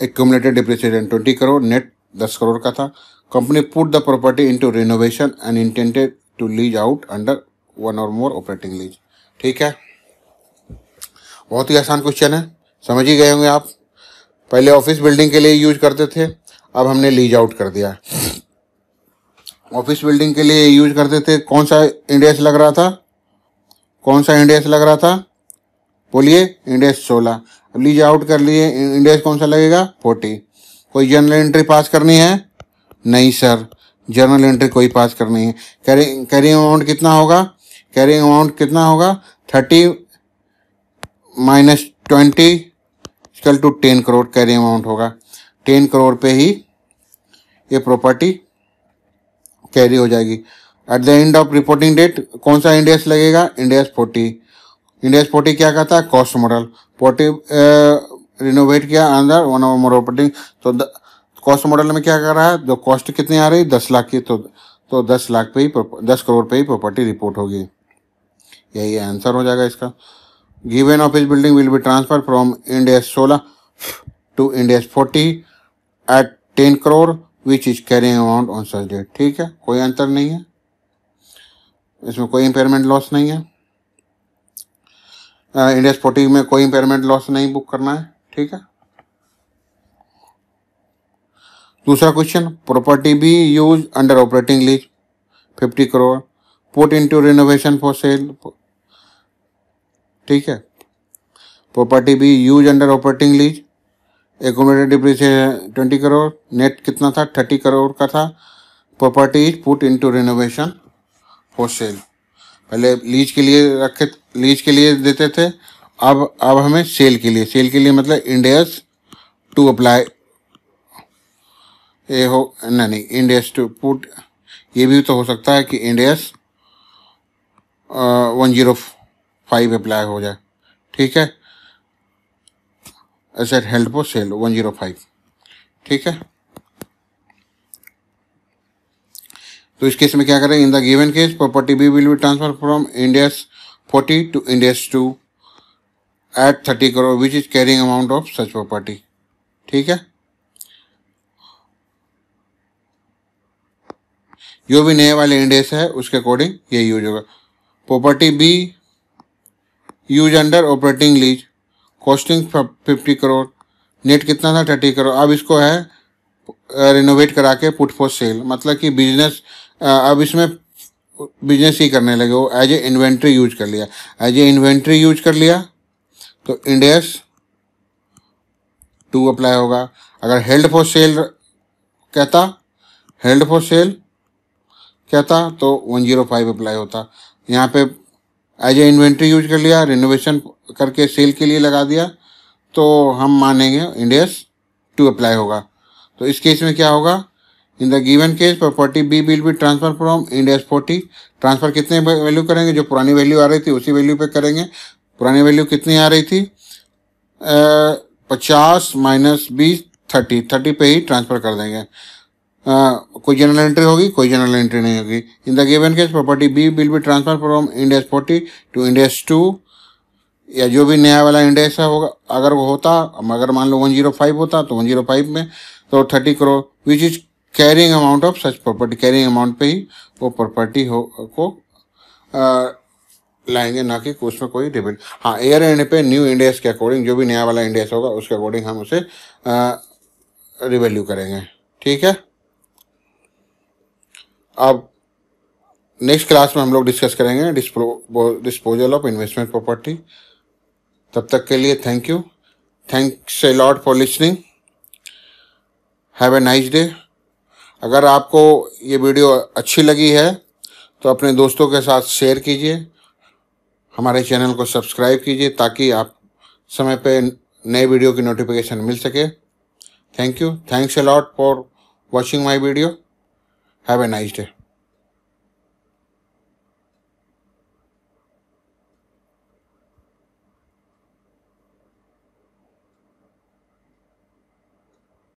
accumulated depreciation twenty crore net दस करोड़ का था company put the property into renovation and intended to lease out under one or more operating lease ठीक है बहुत ही आसान question है समझ ही गए होंगे आप पहले ऑफिस बिल्डिंग के लिए यूज करते थे अब हमने लीज आउट कर दिया ऑफिस बिल्डिंग के लिए यूज करते थे कौन सा इंडेक्स लग रहा था कौन सा इंडेक्स लग रहा था बोलिए इंडेक्स सोलह लीज आउट कर लिए इंडेक्स कौन सा लगेगा फोर्टी कोई जर्नल एंट्री पास करनी है नहीं सर जर्नल एंट्री कोई पास करनी है कैरिंग कैरिंग अमाउंट कितना होगा कैरिंग अमाउंट कितना होगा thirty minus twenty equal to ten crore carry amount होगा टेन करोड़ पे ही ये प्रॉपर्टी कैरी हो जाएगी at the end of reporting date कौन सा इंडेक्स लगेगा इंडेक्स फोर्टी इंडेक्स फोर्टी क्या कहता है कॉस्ट मॉडल फोर्टी रिनोवेट किया अंदर वन ऑफ मोर ऑपरेटिंग तो कॉस्ट मॉडल में क्या कर रहा है जो कॉस्ट कितनी आ रही दस लाख की तो तो दस लाख पे ही दस करोड़ पे ही प्रॉपर्टी रिपोर्ट होगी यही आंसर हो जाएगा इसका Given office building will be transferred from Ind AS 16 to Ind AS 40 at 10 crore which is carrying amount on such date. ठीक है कोई अंतर नहीं है इसमें कोई इंपेयरमेंट लॉस नहीं है इंडियस फोर्टी में कोई इंपेयरमेंट लॉस नहीं बुक करना है ठीक है दूसरा question property B use under operating lease 50 crore put into renovation for sale ठीक है प्रॉपर्टी भी यूज अंडर ऑपरेटिंग लीज एक डिप्रिसिएशन ट्वेंटी करोड़ नेट कितना था थर्टी करोड़ का था property is put into renovation for sale पहले लीज के लिए रखे लीज के लिए देते थे अब अब हमें सेल के लिए सेल के लिए मतलब इंडियस टू अप्लाई ये हो नहीं नहीं इंडियस टू पुट ये भी तो हो सकता है कि Ind AS one zero five apply हो जाए ठीक है asset held sale one zero five ठीक है तो इस केस में क्या करें in the given case property B will be transfer from India forty to India two at thirty crore which is carrying amount of such property ठीक है जो भी नए वाले इंडेक्स है उसके अकॉर्डिंग यही यूज होगा property B use under operating lease costing fifty crore net कितना था थर्टी करोड़ अब इसको है रिनोवेट करा के पुट फॉर सेल मतलब कि बिजनेस अब इसमें बिजनेस ही करने लगे वो एज ए इन्वेंट्री यूज कर लिया एज ए इन्वेंट्री यूज कर लिया तो इंडेस टू अप्लाई होगा अगर हेल्ड फॉर सेल कहता हेल्ड फॉर सेल कहता तो वन जीरो फाइव अप्लाई होता यहाँ पे एज ए इन्वेंट्री यूज कर लिया रिनोवेशन करके सेल के लिए लगा दिया तो हम मानेंगे इंडियस टू अप्लाई होगा तो इस केस में क्या होगा in the given case property B will be transfer from Ind AS forty transfer कितने वैल्यू करेंगे जो पुरानी वैल्यू आ रही थी उसी वैल्यू पे करेंगे पुरानी वैल्यू कितनी आ रही थी पचास माइनस बीस थर्टी थर्टी पे ही ट्रांसफ़र कर देंगे हाँ, कोई जनरल एंट्री होगी कोई जनरल एंट्री नहीं होगी in the given case property B will be transfer from index forty to index two या जो भी नया वाला इंडेक्स है होगा अगर वो होता अगर मान लो वन जीरो फ़ाइव होता तो वन जीरो फाइव में तो thirty crore which is carrying amount of such property carrying amount पे ही वो प्रॉपर्टी हो को आ, लाएंगे ना कि उसमें कोई डिपेंड हाँ एयर एंड पे न्यू इंडेक्स के अकॉर्डिंग जो भी नया वाला इंडेक्स होगा उसके अकॉर्डिंग हम उसे रिवेल्यू करेंगे ठीक है अब नेक्स्ट क्लास में हम लोग डिस्कस करेंगे डिस्पो डिस्पोजल ऑफ इन्वेस्टमेंट प्रॉपर्टी तब तक के लिए thank you thanks a lot for listening have a nice day अगर आपको ये वीडियो अच्छी लगी है तो अपने दोस्तों के साथ शेयर कीजिए हमारे चैनल को सब्सक्राइब कीजिए ताकि आप समय पे नए वीडियो की नोटिफिकेशन मिल सके thank you thanks a lot for watching my video Have a nice day.